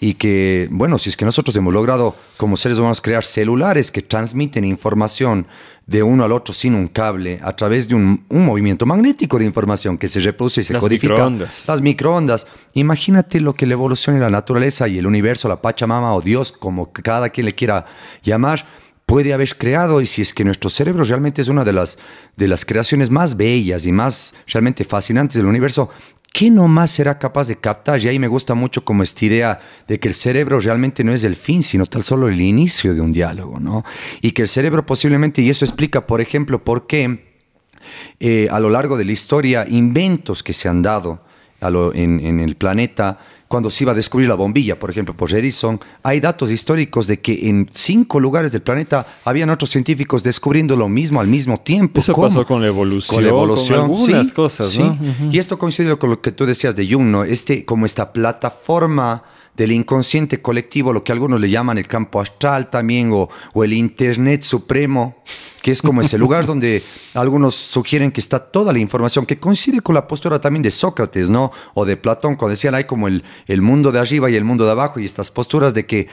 Y que, bueno, si es que nosotros hemos logrado como seres humanos crear celulares que transmiten información de uno al otro sin un cable a través de un, movimiento magnético de información que se reproduce y se las codifica. Microondas. Las microondas. Imagínate lo que la evolución y la naturaleza y el universo, la Pachamama o Dios, como cada quien le quiera llamar, puede haber creado y si es que nuestro cerebro realmente es una de las, de las creaciones más bellas y más realmente fascinantes del universo, ¿qué nomás será capaz de captar? Y ahí me gusta mucho como esta idea de que el cerebro realmente no es el fin, sino tal solo el inicio de un diálogo, ¿no? Y que el cerebro posiblemente, y eso explica, por ejemplo, por qué eh, a lo largo de la historia inventos que se han dado en el planeta, cuando se iba a descubrir la bombilla, por ejemplo, por Edison, hay datos históricos de que en cinco lugares del planeta habían otros científicos descubriendo lo mismo al mismo tiempo. Eso pasó con la evolución. Con algunas cosas, ¿no? Y esto coincide con lo que tú decías de Jung, Este, como esta plataforma del inconsciente colectivo, lo que algunos le llaman el campo astral también, o, el Internet Supremo, que es como ese lugar donde algunos sugieren que está toda la información, que coincide con la postura también de Sócrates, ¿no? O de Platón, cuando decían, hay como el, el mundo de arriba y el mundo de abajo, y estas posturas de que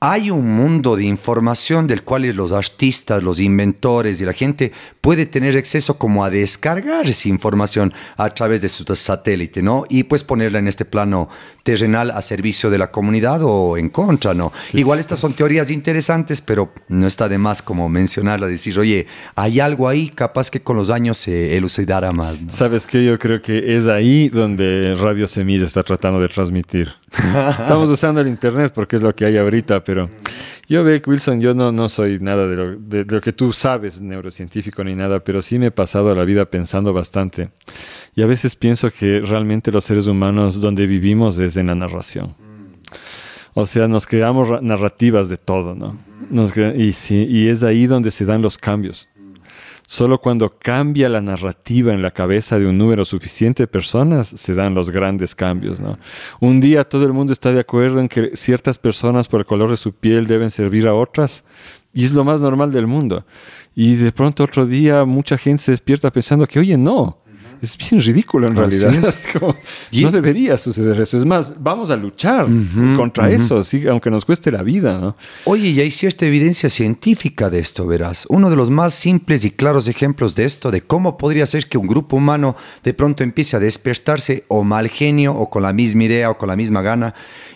hay un mundo de información del cual los artistas, los inventores y la gente puede tener acceso como a descargar esa información a través de su satélite, ¿no? Y pues ponerla en este plano terrenal a servicio de la comunidad o en contra, ¿no? Igual estas son teorías interesantes, pero no está de más como mencionarla, decir, oye, hay algo ahí, capaz que con los años se elucidará más. ¿no? Sabes que yo creo que es ahí donde Radio Semilla está tratando de transmitir. Estamos usando el Internet porque es lo que hay ahorita, pero yo, Beck Wilson, yo no, no soy nada de lo, que tú sabes, neurocientífico ni nada, pero sí me he pasado la vida pensando bastante. Y a veces pienso que realmente los seres humanos donde vivimos es en la narración. O sea, nos creamos narrativas de todo, ¿no? y es ahí donde se dan los cambios. Solo cuando cambia la narrativa en la cabeza de un número suficiente de personas se dan los grandes cambios. ¿no? Un día todo el mundo está de acuerdo en que ciertas personas por el color de su piel deben servir a otras. Y es lo más normal del mundo. Y de pronto otro día mucha gente se despierta pensando que, oye, no, es bien ridículo en realidad. No debería suceder eso. Es más, vamos a luchar contra eso, ¿sí? aunque nos cueste la vida. Oye, y hay cierta evidencia científica de esto, verás. Uno de los más simples y claros ejemplos de esto, de cómo podría ser que un grupo humano de pronto empiece a despertarse o mal genio o con la misma idea o con la misma gana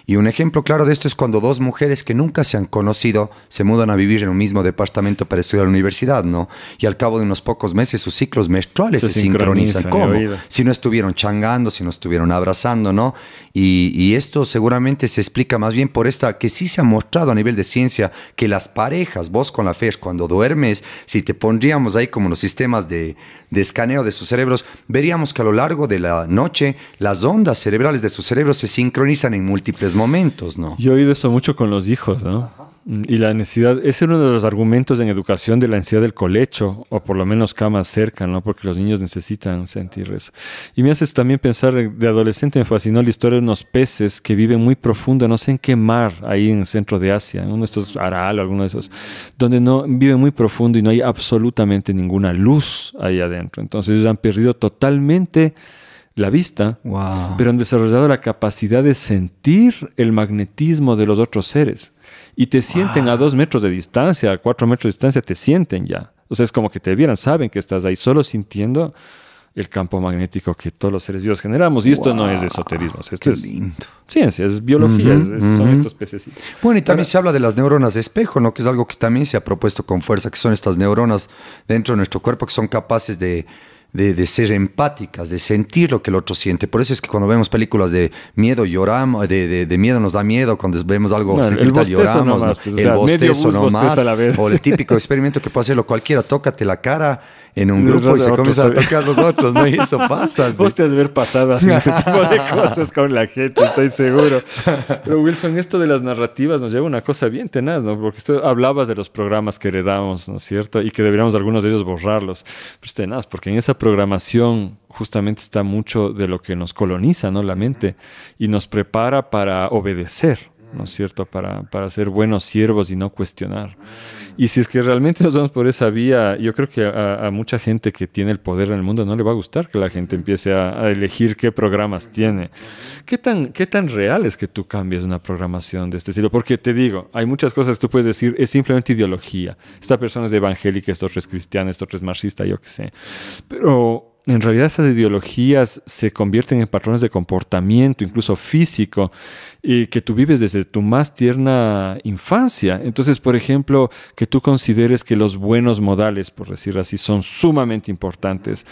y un ejemplo claro de esto es cuando dos mujeres que nunca se han conocido se mudan a vivir en un mismo departamento para estudiar en la universidad, ¿no? Y al cabo de unos pocos meses sus ciclos menstruales se, sincronizan. ¿Cómo? Si no estuvieron changando, si no estuvieron abrazando, ¿no? Y, y esto seguramente se explica más bien por esta que sí se ha mostrado a nivel de ciencia que las parejas, vos con la fe, cuando duermes, si te pondríamos ahí como los sistemas de de escaneo de sus cerebros, veríamos que a lo largo de la noche las ondas cerebrales de sus cerebros se sincronizan en múltiples momentos, ¿no? Yo he oído eso mucho con los hijos, ¿no? Mm, y la necesidad, ese es uno de los argumentos en educación de la necesidad del colecho, o por lo menos camas cerca, ¿no? Porque los niños necesitan sentir eso. Y me haces también pensar, eh, de adolescente me fascinó la historia de unos peces que viven muy profundo, no sé en qué mar, ahí en el centro de Asia, en uno de estos Aral o alguno de esos, donde no viven muy profundo y no hay absolutamente ninguna luz ahí adentro. Entonces ellos han perdido totalmente la vista, pero han desarrollado la capacidad de sentir el magnetismo de los otros seres y te sienten a dos metros de distancia, a cuatro metros de distancia, te sienten ya. O sea, es como que te vieran, saben que estás ahí, solo sintiendo el campo magnético que todos los seres vivos generamos. Y esto no es esoterismo, esto es ciencia, es biología, estos pececitos. Bueno, y también se habla de las neuronas de espejo, ¿no? que es algo que también se ha propuesto con fuerza, que son estas neuronas dentro de nuestro cuerpo que son capaces de de, ser empáticas, de sentir lo que el otro siente. Por eso es que cuando vemos películas de miedo lloramos, de, de, miedo nos da miedo, cuando vemos algo el lloramos, el o bostezo o el típico experimento que puede hacerlo cualquiera, tócate la cara en un grupo y se comienza a tocar los otros, ¿no? Y eso pasa. Hostias, te ver pasadas ese tipo de cosas con la gente, estoy seguro. Pero Wilson, esto de las narrativas nos lleva a una cosa bien tenaz, ¿no? Porque tú hablabas de los programas que heredamos, ¿no es cierto? Y que deberíamos algunos de ellos borrarlos. Pero es tenaz, porque en esa programación justamente está mucho de lo que nos coloniza, ¿no? La mente y nos prepara para obedecer. ¿no es cierto?, para, para ser buenos siervos y no cuestionar. Y si es que realmente nos vamos por esa vía, yo creo que a, mucha gente que tiene el poder en el mundo no le va a gustar que la gente empiece a, elegir qué programas tiene. ¿Qué tan, ¿Qué tan real es que tú cambies una programación de este estilo? Porque te digo, hay muchas cosas que tú puedes decir, es simplemente ideología. Esta persona es evangélica, esto es cristiana, esto es marxista, yo qué sé. Pero en realidad esas ideologías se convierten en patrones de comportamiento, incluso físico, que tú vives desde tu más tierna infancia. Entonces, por ejemplo, que tú consideres que los buenos modales, por decirlo así, son sumamente importantes,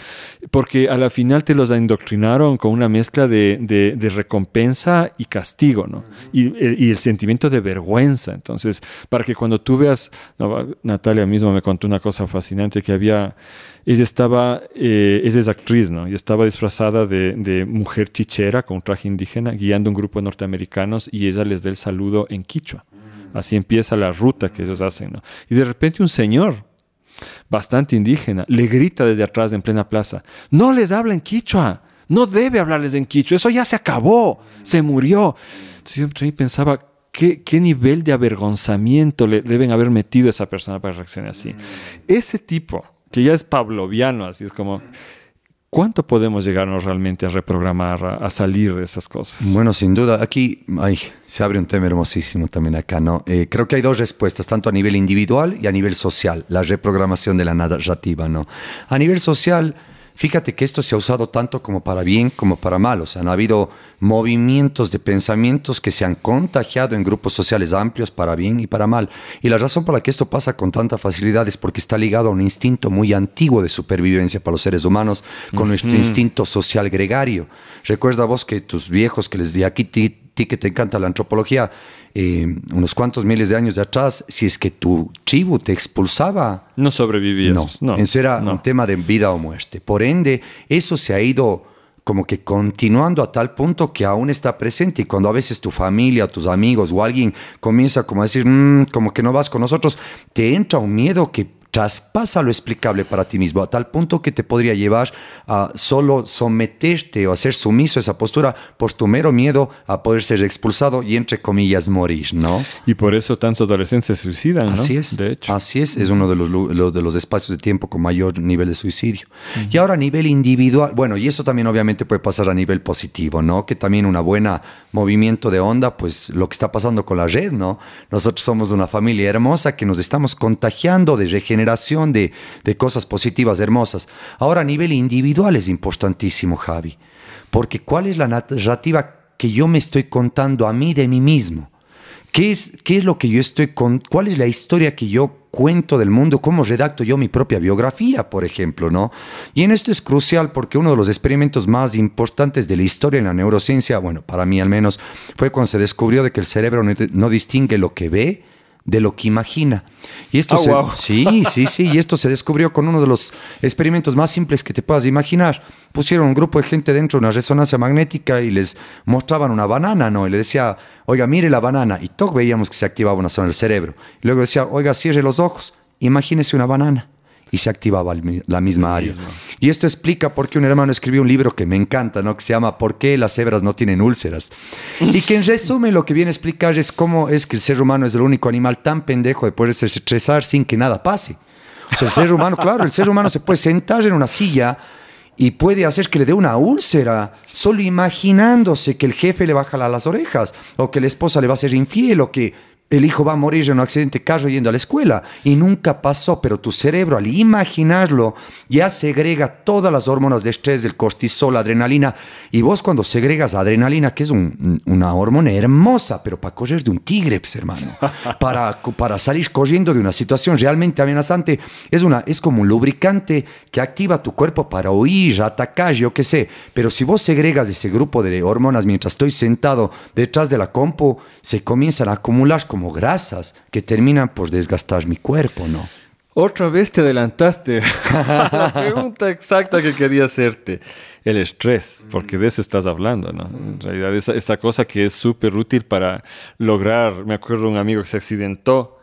porque a la final te los indoctrinaron con una mezcla de, recompensa y castigo, ¿no? Eh, y, el sentimiento de vergüenza. Entonces, para que cuando tú veas, Natalia mismo me contó una cosa fascinante que había, ella estaba, eh, ella actriz, ¿no? Y estaba disfrazada de, mujer chichera con un traje indígena, guiando un grupo de norteamericanos y ella les da el saludo en quichua. Así empieza la ruta que ellos hacen, ¿no? Y de repente un señor, bastante indígena, le grita desde atrás en plena plaza, no les habla en quichua, no debe hablarles en quichua, eso ya se acabó, se murió. Entonces yo pensaba, ¿Qué, ¿qué, nivel de avergonzamiento le deben haber metido a esa persona para reaccionar así? Mm. Ese tipo, que ya es pavloviano, así es como, ¿Cuánto podemos llegarnos realmente a reprogramar, a, salir de esas cosas? Bueno, sin duda, aquí se abre un tema hermosísimo también acá, ¿no? Eh, creo que hay dos respuestas, tanto a nivel individual y a nivel social, la reprogramación de la narrativa, ¿no? A nivel social, Fíjate que esto se ha usado tanto como para bien como para mal. O sea, han habido movimientos de pensamientos que se han contagiado en grupos sociales amplios para bien y para mal. Y la razón por la que esto pasa con tanta facilidad es porque está ligado a un instinto muy antiguo de supervivencia para los seres humanos, con nuestro instinto social gregario. Recuerda vos que tus viejos que les di aquí, ti que te encanta la antropología, eh, unos cuantos miles de años de atrás, si es que tu tribu te expulsaba. No sobrevivías. No, eso era un tema de vida o muerte. Por ende, eso se ha ido como que continuando a tal punto que aún está presente y cuando a veces tu familia, tus amigos o alguien comienza como a decir, mm, como que no vas con nosotros, te entra un miedo que traspasa lo explicable para ti mismo, a tal punto que te podría llevar a solo someterte o a ser sumiso a esa postura por tu mero miedo a poder ser expulsado y, entre comillas, morir, ¿no? Y por eso tantos adolescentes se suicidan, ¿no? Así es. De hecho. Así es, es uno de los, de los espacios de tiempo con mayor nivel de suicidio. Y ahora a nivel individual, bueno, y eso también obviamente puede pasar a nivel positivo, ¿no? Que también una buena movimiento de onda, pues lo que está pasando con la red, ¿no? Nosotros somos una familia hermosa que nos estamos contagiando de generación de, cosas positivas, hermosas. Ahora a nivel individual es importantísimo, Javi, porque ¿cuál es la narrativa que yo me estoy contando a mí de mí mismo? ¿Qué es, qué es lo que yo estoy con, cuál es la historia que yo cuento del mundo, cómo redacto yo mi propia biografía, por ejemplo, ¿no? Y en esto es crucial porque uno de los experimentos más importantes de la historia en la neurociencia, bueno, para mí al menos, fue cuando se descubrió de que el cerebro no distingue lo que ve de lo que imagina. Y esto ah, se, Sí, sí, sí, y esto se descubrió con uno de los experimentos más simples que te puedas imaginar. Pusieron un grupo de gente dentro de una resonancia magnética y les mostraban una banana, ¿no? Y le decía, oiga, mire la banana. Y todos veíamos que se activaba una zona del cerebro. Y luego decía, oiga, cierre los ojos, imagínese una banana y se activaba la misma área. Y esto explica por qué un hermano escribió un libro que me encanta, ¿no? que se llama ¿Por qué las cebras no tienen úlceras? Y que en resumen lo que viene a explicar es cómo es que el ser humano es el único animal tan pendejo de poderse estresar sin que nada pase. O sea, el ser humano, claro, el ser humano se puede sentar en una silla y puede hacer que le dé una úlcera solo imaginándose que el jefe le baja las orejas o que la esposa le va a ser infiel o que el hijo va a morir en un accidente carro yendo a la escuela y nunca pasó, pero tu cerebro al imaginarlo ya segrega todas las hormonas de estrés, del cortisol, la adrenalina y vos cuando segregas adrenalina, que es una hormona hermosa, pero para correr de un tigre, pues, hermano, para, para salir corriendo de una situación realmente amenazante, es, una, es como un lubricante que activa tu cuerpo para huir, atacar, yo qué sé, pero si vos segregas ese grupo de hormonas mientras estoy sentado detrás de la compu, se comienzan a acumular como grasas que terminan por desgastar mi cuerpo, ¿no? Otra vez te adelantaste a la pregunta exacta que quería hacerte. El estrés, porque de eso estás hablando, ¿no? En realidad, esa, esta cosa que es súper útil para lograr. Me acuerdo un amigo que se accidentó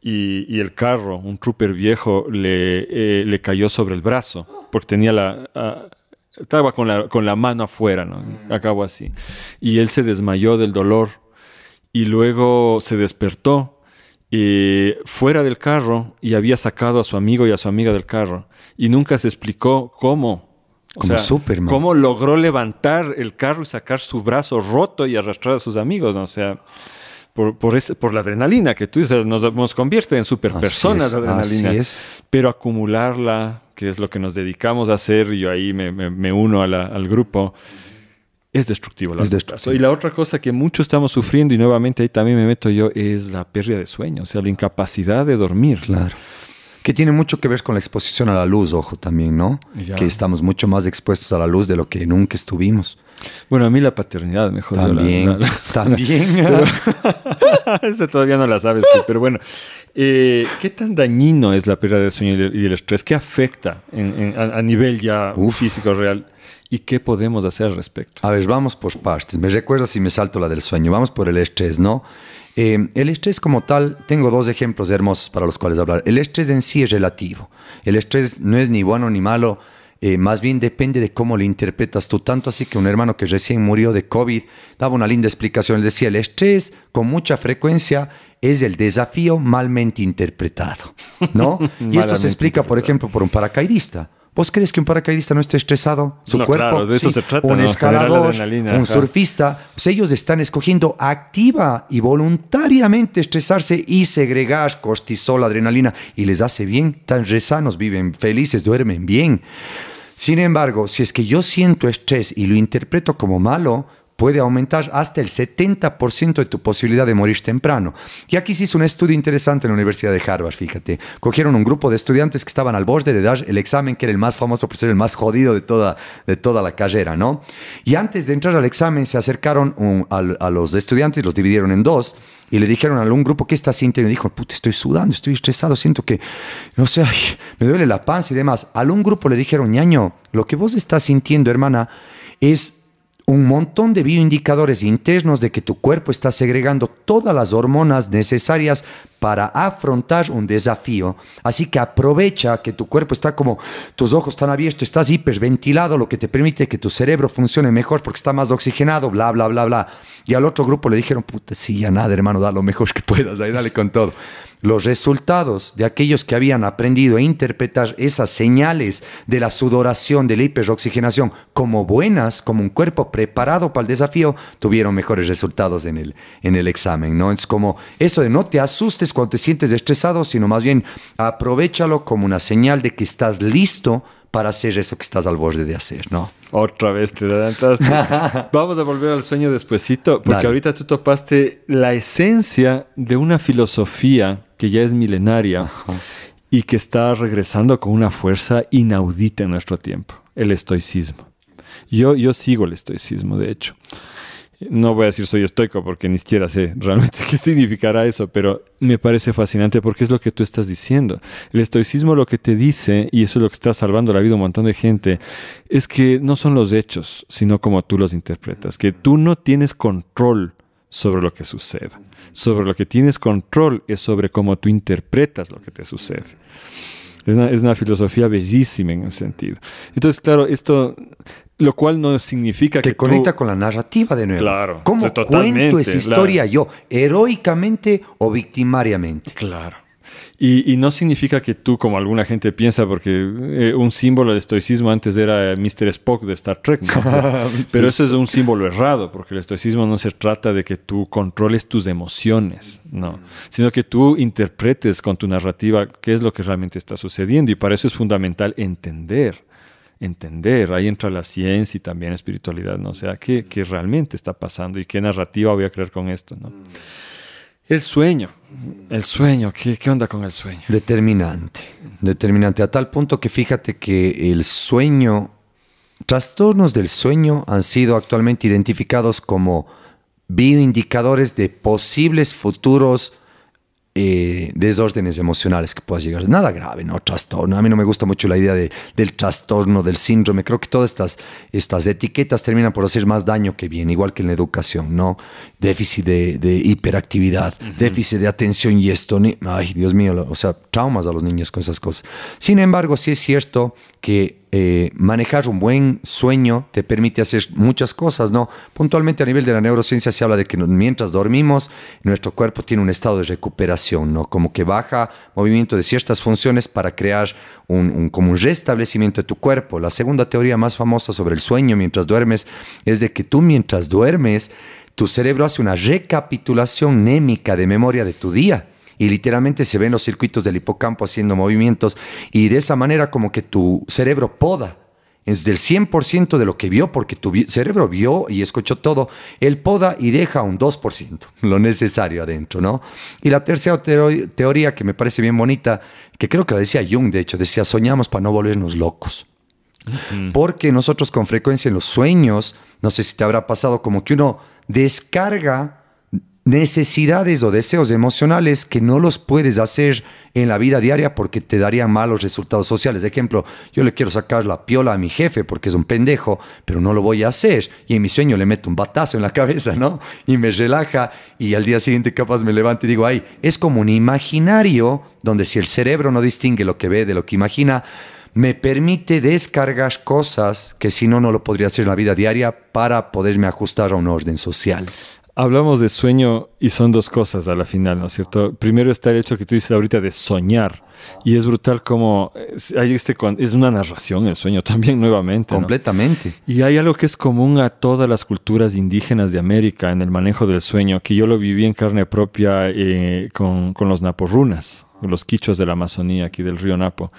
y, el carro, un trooper viejo, le, eh, le, cayó sobre el brazo porque tenía la. estaba con la, con la mano afuera, ¿no? Acabo así. Y él se desmayó del dolor y luego se despertó eh, fuera del carro y había sacado a su amigo y a su amiga del carro y nunca se explicó cómo. Como Superman. Cómo logró levantar el carro y sacar su brazo roto y arrastrar a sus amigos. O sea, por, por, ese, por, la adrenalina que tú dices, nos, nos convierte en superpersonas la adrenalina. es. Pero acumularla, que es lo que nos dedicamos a hacer, yo ahí me, me, uno a al grupo, es destructivo. Y la otra cosa que mucho estamos sufriendo, y nuevamente ahí también me meto yo, es la pérdida de sueño, o sea, la incapacidad de dormir. Claro. Que tiene mucho que ver con la exposición a la luz, ojo también, ¿no? Que estamos mucho más expuestos a la luz de lo que nunca estuvimos. Bueno, a mí la paternidad mejor. También, todavía no la sabes, tú, pero bueno. Eh, ¿Qué tan dañino es la pérdida de sueño y el estrés? ¿Qué afecta a, nivel ya físico real? y qué podemos hacer al respecto. A ver, vamos por partes. Me recuerda si me salto la del sueño. Vamos por el estrés, ¿no? Eh, el estrés como tal, tengo dos ejemplos hermosos para los cuales hablar. El estrés en sí es relativo. El estrés no es ni bueno ni malo. Eh, más bien depende de cómo lo interpretas tú. Tanto así que un hermano que recién murió de COVID daba una linda explicación. Él decía, el estrés con mucha frecuencia es el desafío malmente interpretado, ¿no? y esto se explica, por ejemplo, por un paracaidista. ¿Vos crees que un paracaidista no esté estresado? Su cuerpo, de eso un escalador, un surfista. Pues ellos están escogiendo activa y voluntariamente estresarse y segregar cortisol, adrenalina. Y les hace bien, tan rezanos, viven felices, duermen bien. Sin embargo, si es que yo siento estrés y lo interpreto como malo, puede aumentar hasta el 70% de tu posibilidad de morir temprano. Y aquí se hizo un estudio interesante en la Universidad de Harvard, fíjate. Cogieron un grupo de estudiantes que estaban al borde de dar el examen que era el más famoso por ser el más jodido de toda, de toda la carrera, ¿no? Y antes de entrar al examen se acercaron a, los estudiantes, los dividieron en dos, y le dijeron a un grupo que está sintiendo. Y dijo, puta, estoy sudando, estoy estresado, siento que, no sé, me duele la panza y demás. A un grupo le dijeron, ñaño, lo que vos estás sintiendo, hermana, es un montón de bioindicadores internos de que tu cuerpo está segregando todas las hormonas necesarias para afrontar un desafío. Así que aprovecha que tu cuerpo está como, tus ojos están abiertos, estás hiperventilado, lo que te permite que tu cerebro funcione mejor porque está más oxigenado, bla, bla, bla, bla. Y al otro grupo le dijeron, puta, sí, ya nada, hermano, da lo mejor que puedas, ahí dale con todo. Los resultados de aquellos que habían aprendido a interpretar esas señales de la sudoración, de la hiperoxigenación como buenas, como un cuerpo preparado para el desafío, tuvieron mejores resultados en el, en el examen. ¿no? Es como eso de no te asustes cuando te sientes estresado, sino más bien aprovechalo como una señal de que estás listo para hacer eso que estás al borde de hacer, ¿no? Otra vez te adelantaste. Vamos a volver al sueño despuesito, porque ahorita tú topaste la esencia de una filosofía que ya es milenaria y que está regresando con una fuerza inaudita en nuestro tiempo, el estoicismo. Yo, yo sigo el estoicismo, de hecho. No voy a decir soy estoico porque ni siquiera sé realmente qué significará eso, pero me parece fascinante porque es lo que tú estás diciendo. El estoicismo lo que te dice, y eso es lo que está salvando la vida a un montón de gente, es que no son los hechos, sino como tú los interpretas, que tú no tienes control sobre lo que sucede. Sobre lo que tienes control es sobre cómo tú interpretas lo que te sucede. Es una, filosofía bellísima en ese sentido. Entonces, claro, esto, lo cual no significa que... Que conecta con la narrativa de nuevo. Claro. ¿Cómo cuento esa historia yo? ¿Heroicamente o victimariamente? Claro. Y, no significa que tú, como alguna gente piensa, porque eh, un símbolo del estoicismo antes era eh, Mr. Spock de Star Trek, pero eso es un símbolo errado, porque el estoicismo no se trata de que tú controles tus emociones, no, mm. sino que tú interpretes con tu narrativa qué es lo que realmente está sucediendo. Y para eso es fundamental entender entender, ahí entra la ciencia y también espiritualidad, ¿no? O sea, ¿qué, realmente está pasando y qué narrativa voy a crear con esto, ¿no? Mm. El sueño. El sueño, ¿qué, onda con el sueño? Determinante, determinante, a tal punto que fíjate que el sueño, trastornos del sueño han sido actualmente identificados como bioindicadores de posibles futuros desórdenes emocionales que puedas llegar. Nada grave, ¿no? Trastorno. A mí no me gusta mucho la idea de, del trastorno, del síndrome. Creo que todas estas, estas etiquetas terminan por hacer más daño que bien, igual que en la educación, ¿no? Déficit de, hiperactividad, déficit de atención y esto. ay, Dios mío, o sea, traumas a los niños con esas cosas. Sin embargo, sí es cierto que eh, manejar un buen sueño te permite hacer muchas cosas, ¿no? Puntualmente a nivel de la neurociencia se habla de que mientras dormimos, nuestro cuerpo tiene un estado de recuperación, ¿no? Como que baja movimiento de ciertas funciones para crear un, como un restablecimiento de tu cuerpo. La segunda teoría más famosa sobre el sueño mientras duermes es de que tú mientras duermes, tu cerebro hace una recapitulación némica de memoria de tu día y literalmente se ven los circuitos del hipocampo haciendo movimientos y de esa manera como que tu cerebro poda. Es del 100% de lo que vio, porque tu cerebro vio y escuchó todo, él poda y deja un 2%, lo necesario adentro, ¿no? Y la tercera teoría que me parece bien bonita, que creo que la decía Jung, de hecho, decía, soñamos para no volvernos locos. Porque nosotros con frecuencia en los sueños, no sé si te habrá pasado, como que uno descarga necesidades o deseos emocionales que no los puedes hacer en la vida diaria porque te darían malos resultados sociales. De ejemplo, yo le quiero sacar la piola a mi jefe porque es un pendejo, pero no lo voy a hacer. Y en mi sueño le meto un batazo en la cabeza, ¿no? Y me relaja y al día siguiente capaz me levanto y digo, ay, es como un imaginario donde si el cerebro no distingue lo que ve de lo que imagina, me permite descargar cosas que si no, no lo podría hacer en la vida diaria para poderme ajustar a un orden social. Hablamos de sueño y son dos cosas a la final, ¿no es cierto? Primero está el hecho que tú dices ahorita de soñar y es brutal como hay este es una narración el sueño también nuevamente. Completamente. Y hay algo que es común a todas las culturas indígenas de América en el manejo del sueño, que yo lo viví en carne propia eh, con, los naporrunas los quichos de la Amazonía, aquí del río Napo,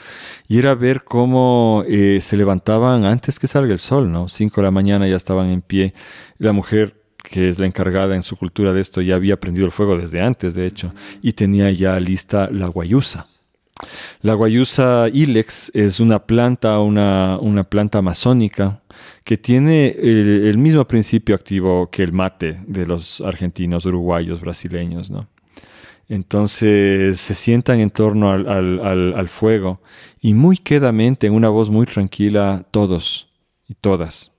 y era ver cómo eh, se levantaban antes que salga el sol, ¿no? Cinco de la mañana ya estaban en pie, la mujer que es la encargada en su cultura de esto, ya había prendido el fuego desde antes, de hecho, y tenía ya lista la guayusa. La guayusa ilex es una planta, una, planta amazónica que tiene el, mismo principio activo que el mate de los argentinos, uruguayos, brasileños, Entonces se sientan en torno al, al fuego y muy quedamente, en una voz muy tranquila, todos y todas,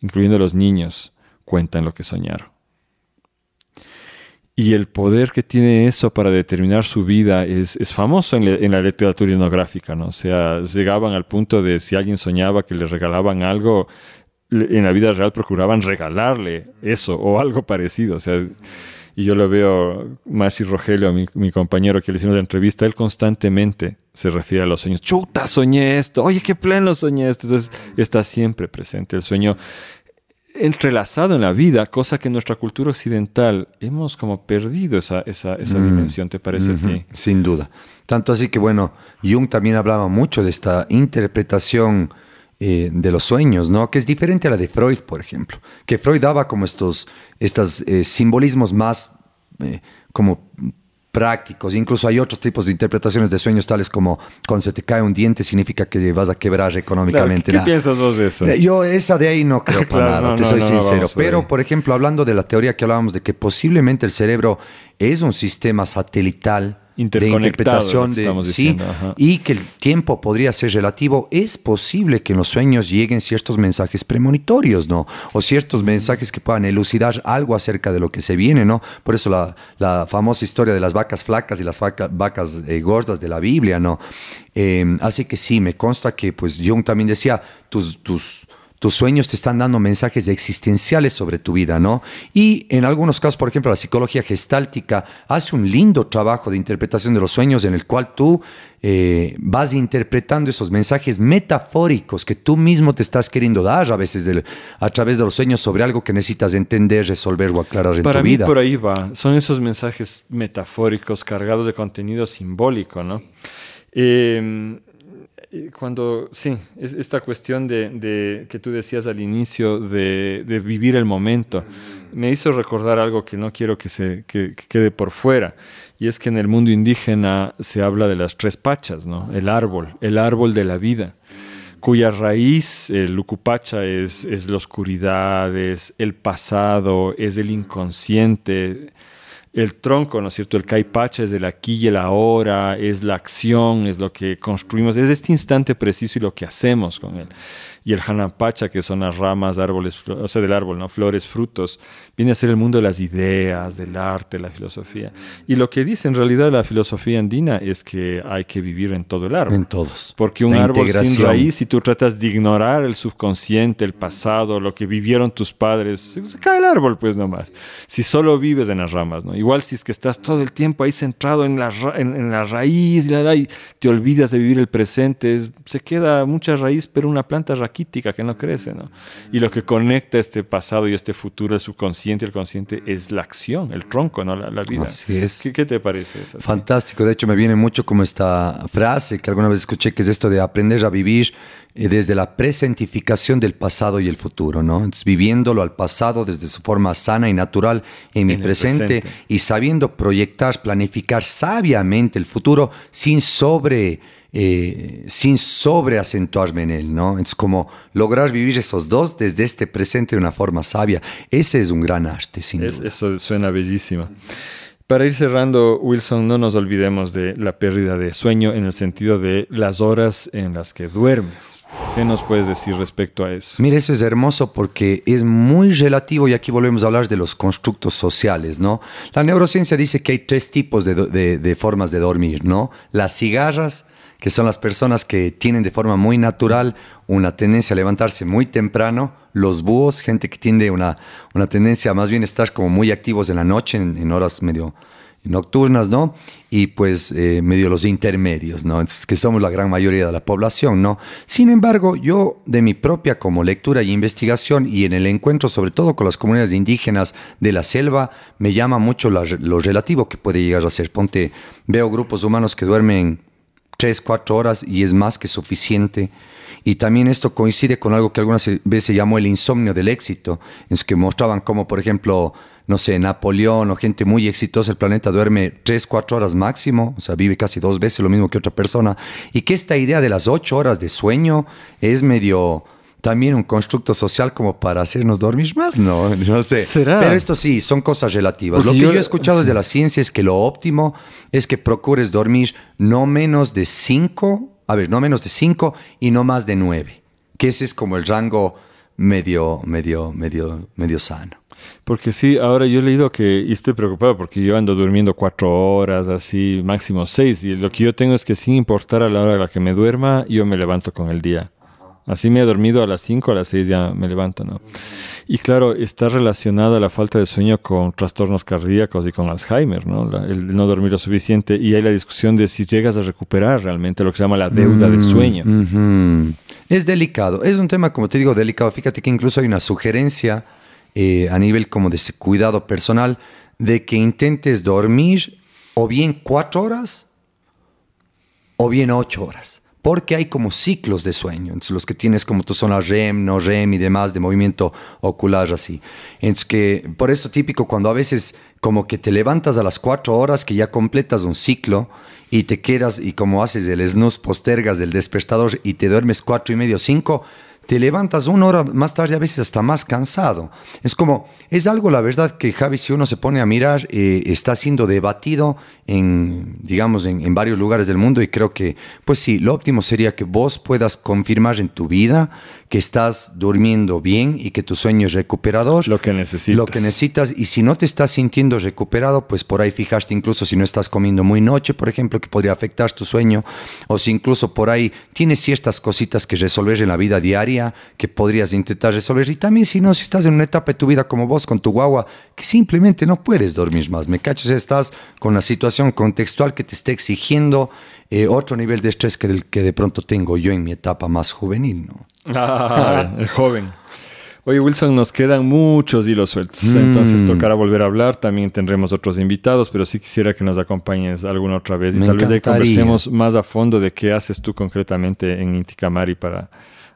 incluyendo los niños, cuenta en lo que soñaron. Y el poder que tiene eso para determinar su vida es, famoso en, la literatura etnográfica, ¿no? O sea, llegaban al punto de si alguien soñaba que le regalaban algo, en la vida real procuraban regalarle eso o algo parecido. O sea, y yo lo veo, y Rogelio, mi, mi, compañero que le hicimos la entrevista, él constantemente se refiere a los sueños. Chuta, soñé esto, oye, qué pleno soñé esto. está siempre presente el sueño entrelazado en la vida, cosa que en nuestra cultura occidental hemos como perdido esa, mm, dimensión, ¿te parece Sin duda. Tanto así que, bueno, Jung también hablaba mucho de esta interpretación eh, de los sueños, ¿no? Que es diferente a la de Freud, por ejemplo. Que Freud daba como estos, estos eh, simbolismos más eh, como prácticos. Incluso hay otros tipos de interpretaciones de sueños, tales como cuando se te cae un diente significa que vas a quebrar económicamente. nada ¿Qué piensas vos de eso? Eh, yo esa de ahí no creo para nada, te soy sincero. Pero, por ejemplo, hablando de la teoría que hablábamos de que posiblemente el cerebro es un sistema satelital de interpretación de, sí, y que el tiempo podría ser relativo, es posible que en los sueños lleguen ciertos mensajes premonitorios, ¿no? O ciertos mensajes que puedan elucidar algo acerca de lo que se viene, ¿no? Por eso la, famosa historia de las vacas flacas y las vacas eh, gordas de la Biblia, ¿no? Em, así que sí, me consta que pues Jung también decía, tus, tus tus sueños te están dando mensajes existenciales sobre tu vida, ¿no? Y en algunos casos, por ejemplo, la psicología gestáltica hace un lindo trabajo de interpretación de los sueños en el cual tú eh, vas interpretando esos mensajes metafóricos que tú mismo te estás queriendo dar a veces a través de los sueños sobre algo que necesitas entender, resolver o aclarar en tu vida. Por ahí va, son esos mensajes metafóricos cargados de contenido simbólico, ¿no? Eh, cuando, sí, esta cuestión de, que tú decías al inicio de, vivir el momento, me hizo recordar algo que no quiero que se quede por fuera, y es que en el mundo indígena se habla de las tres pachas, ¿no? El árbol, el árbol de la vida cuya raíz, el lucupacha, es, es la oscuridad, es el pasado, es el inconsciente, el tronco, ¿no es cierto? El caipacha es el aquí y el ahora, es la acción, es lo que construimos, es este instante preciso y lo que hacemos con él y el hanapacha, que son las ramas árboles, o sea, del árbol, ¿no? Flores, frutos, viene a ser el mundo de las ideas, del arte, la filosofía. Y lo que dice en realidad la filosofía andina es que hay que vivir en todo el árbol. En todos. Porque un árbol sin raíz, si tú tratas de ignorar el subconsciente, el pasado, lo que vivieron tus padres, se cae el árbol, pues nomás. Si solo vives en las ramas, ¿no? Igual si es que estás todo el tiempo ahí centrado en la, en, la raíz, y te olvidas de vivir el presente, se queda mucha raíz, pero una planta raíz quítica, que no crece, ¿no? Y lo que conecta este pasado y este futuro, el subconsciente y el consciente, es la acción, el tronco, ¿no? La, vida. Así es. ¿Qué, te parece eso? Fantástico. De hecho, me viene mucho como esta frase que alguna vez escuché, que es esto de aprender a vivir eh, desde la presentificación del pasado y el futuro, ¿no? viviéndolo al pasado desde su forma sana y natural en mi presente, presente, y sabiendo proyectar, planificar sabiamente el futuro sin sobre eh, sin sobreacentuarme en él, ¿no? Es como lograr vivir esos dos desde este presente de una forma sabia. Ese es un gran arte, sin duda. Eso suena bellísimo. Para ir cerrando, Wilson, no nos olvidemos de la pérdida de sueño en el sentido de las horas en las que duermes. ¿Qué nos puedes decir respecto a eso? Mira, eso es hermoso porque es muy relativo y aquí volvemos a hablar de los constructos sociales, ¿no? La neurociencia dice que hay tres tipos de, de formas de dormir, ¿no? Las cigarras, que son las personas que tienen de forma muy natural una tendencia a levantarse muy temprano, los búhos, gente que tiende una, una tendencia a más bien estar como muy activos en la noche, en, horas medio nocturnas, ¿no? Y pues eh, medio los intermedios, ¿no? es que somos la gran mayoría de la población, ¿no? Sin embargo, yo de mi propia como lectura y investigación y en el encuentro sobre todo con las comunidades indígenas de la selva, me llama mucho lo relativo que puede llegar a ser. Ponte, veo grupos humanos que duermen tres, cuatro horas y es más que suficiente. Y también esto coincide con algo que algunas veces se llamó el insomnio del éxito, en que mostraban cómo, por ejemplo, no sé, Napoleón o gente muy exitosa el planeta duerme tres, cuatro horas máximo, o sea, vive casi dos veces lo mismo que otra persona, y que esta idea de las ocho horas de sueño es medio también un constructo social como para hacernos dormir más, no, no sé. Pero esto sí, son cosas relativas. lo que yo, he escuchado desde la ciencia es que lo óptimo es que procures dormir no menos de 5, a ver, no menos de cinco y no más de nueve. que ese es como el rango medio, medio, medio, medio sano. Porque sí, ahora yo he leído que, estoy preocupado porque yo ando durmiendo cuatro horas, así, máximo seis, y lo que yo tengo es que sin importar a la hora a la que me duerma, yo me levanto con el día. Así me he dormido a las 5, a las 6 ya me levanto, ¿no? Y claro, está relacionada la falta de sueño con trastornos cardíacos y con Alzheimer, ¿no? el no dormir lo suficiente. Y hay la discusión de si llegas a recuperar realmente lo que se llama la deuda del mm, sueño. Es delicado. Es un tema, como te digo, delicado. Fíjate que incluso hay una sugerencia eh, a nivel como de ese cuidado personal de que intentes dormir o bien cuatro horas o bien ocho horas porque hay como ciclos de sueño. los que tienes como tu zona REM, no REM y demás de movimiento ocular así. Entonces, que por eso típico cuando a veces como que te levantas a las cuatro horas que ya completas un ciclo y te quedas y como haces el snus postergas el despertador y te duermes cuatro y medio, cinco te levantas una hora más tarde, a veces hasta más cansado. Es como, es algo, la verdad, que Javi, si uno se pone a mirar, eh, está siendo debatido en, digamos, en, varios lugares del mundo y creo que, pues sí, lo óptimo sería que vos puedas confirmar en tu vida que estás durmiendo bien y que tu sueño es recuperador. Lo que necesitas. Lo que necesitas. Y si no te estás sintiendo recuperado, pues por ahí fijaste incluso si no estás comiendo muy noche, por ejemplo, que podría afectar tu sueño. O si incluso por ahí tienes ciertas cositas que resolver en la vida diaria que podrías intentar resolver. Y también si no, si estás en una etapa de tu vida como vos, con tu guagua, que simplemente no puedes dormir más. Me si estás con la situación contextual que te está exigiendo eh, otro nivel de estrés que, del, que de pronto tengo yo en mi etapa más juvenil, ¿no? Ah, el joven. Oye, Wilson, nos quedan muchos hilos sueltos. Entonces mm. tocará volver a hablar. También tendremos otros invitados, pero sí quisiera que nos acompañes alguna otra vez. y tal vez ahí conversemos más a fondo de qué haces tú concretamente en Inticamari para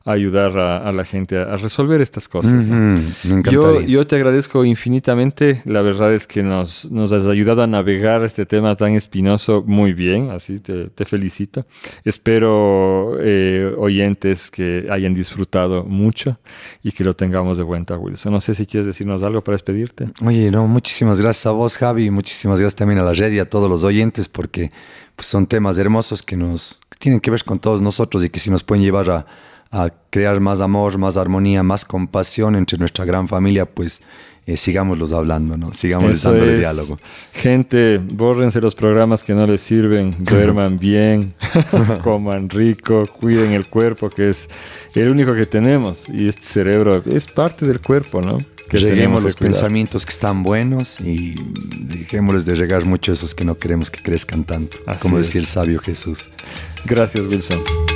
ayudar a, la gente a, resolver estas cosas. Me yo, yo te agradezco infinitamente. La verdad es que nos, has ayudado a navegar este tema tan espinoso muy bien. Así te, felicito. Espero, eh, oyentes, que hayan disfrutado mucho y que lo tengamos de vuelta, Wilson. No sé si quieres decirnos algo para despedirte. Oye, no, muchísimas gracias a vos, Javi. Muchísimas gracias también a la red y a todos los oyentes porque pues, son temas hermosos que nos tienen que ver con todos nosotros y que si nos pueden llevar a a crear más amor, más armonía, más compasión entre nuestra gran familia, pues eh, sigámoslos hablando, ¿no? Sigamos dándole diálogo. Gente, bórrense los programas que no les sirven, duerman bien, coman rico, cuiden el cuerpo, que es el único que tenemos. Y este cerebro es parte del cuerpo, ¿no? Que Lleguemos los pensamientos que están buenos y dejémosles de regar mucho esos que no queremos que crezcan tanto, como decía el sabio Jesús. Gracias, Wilson.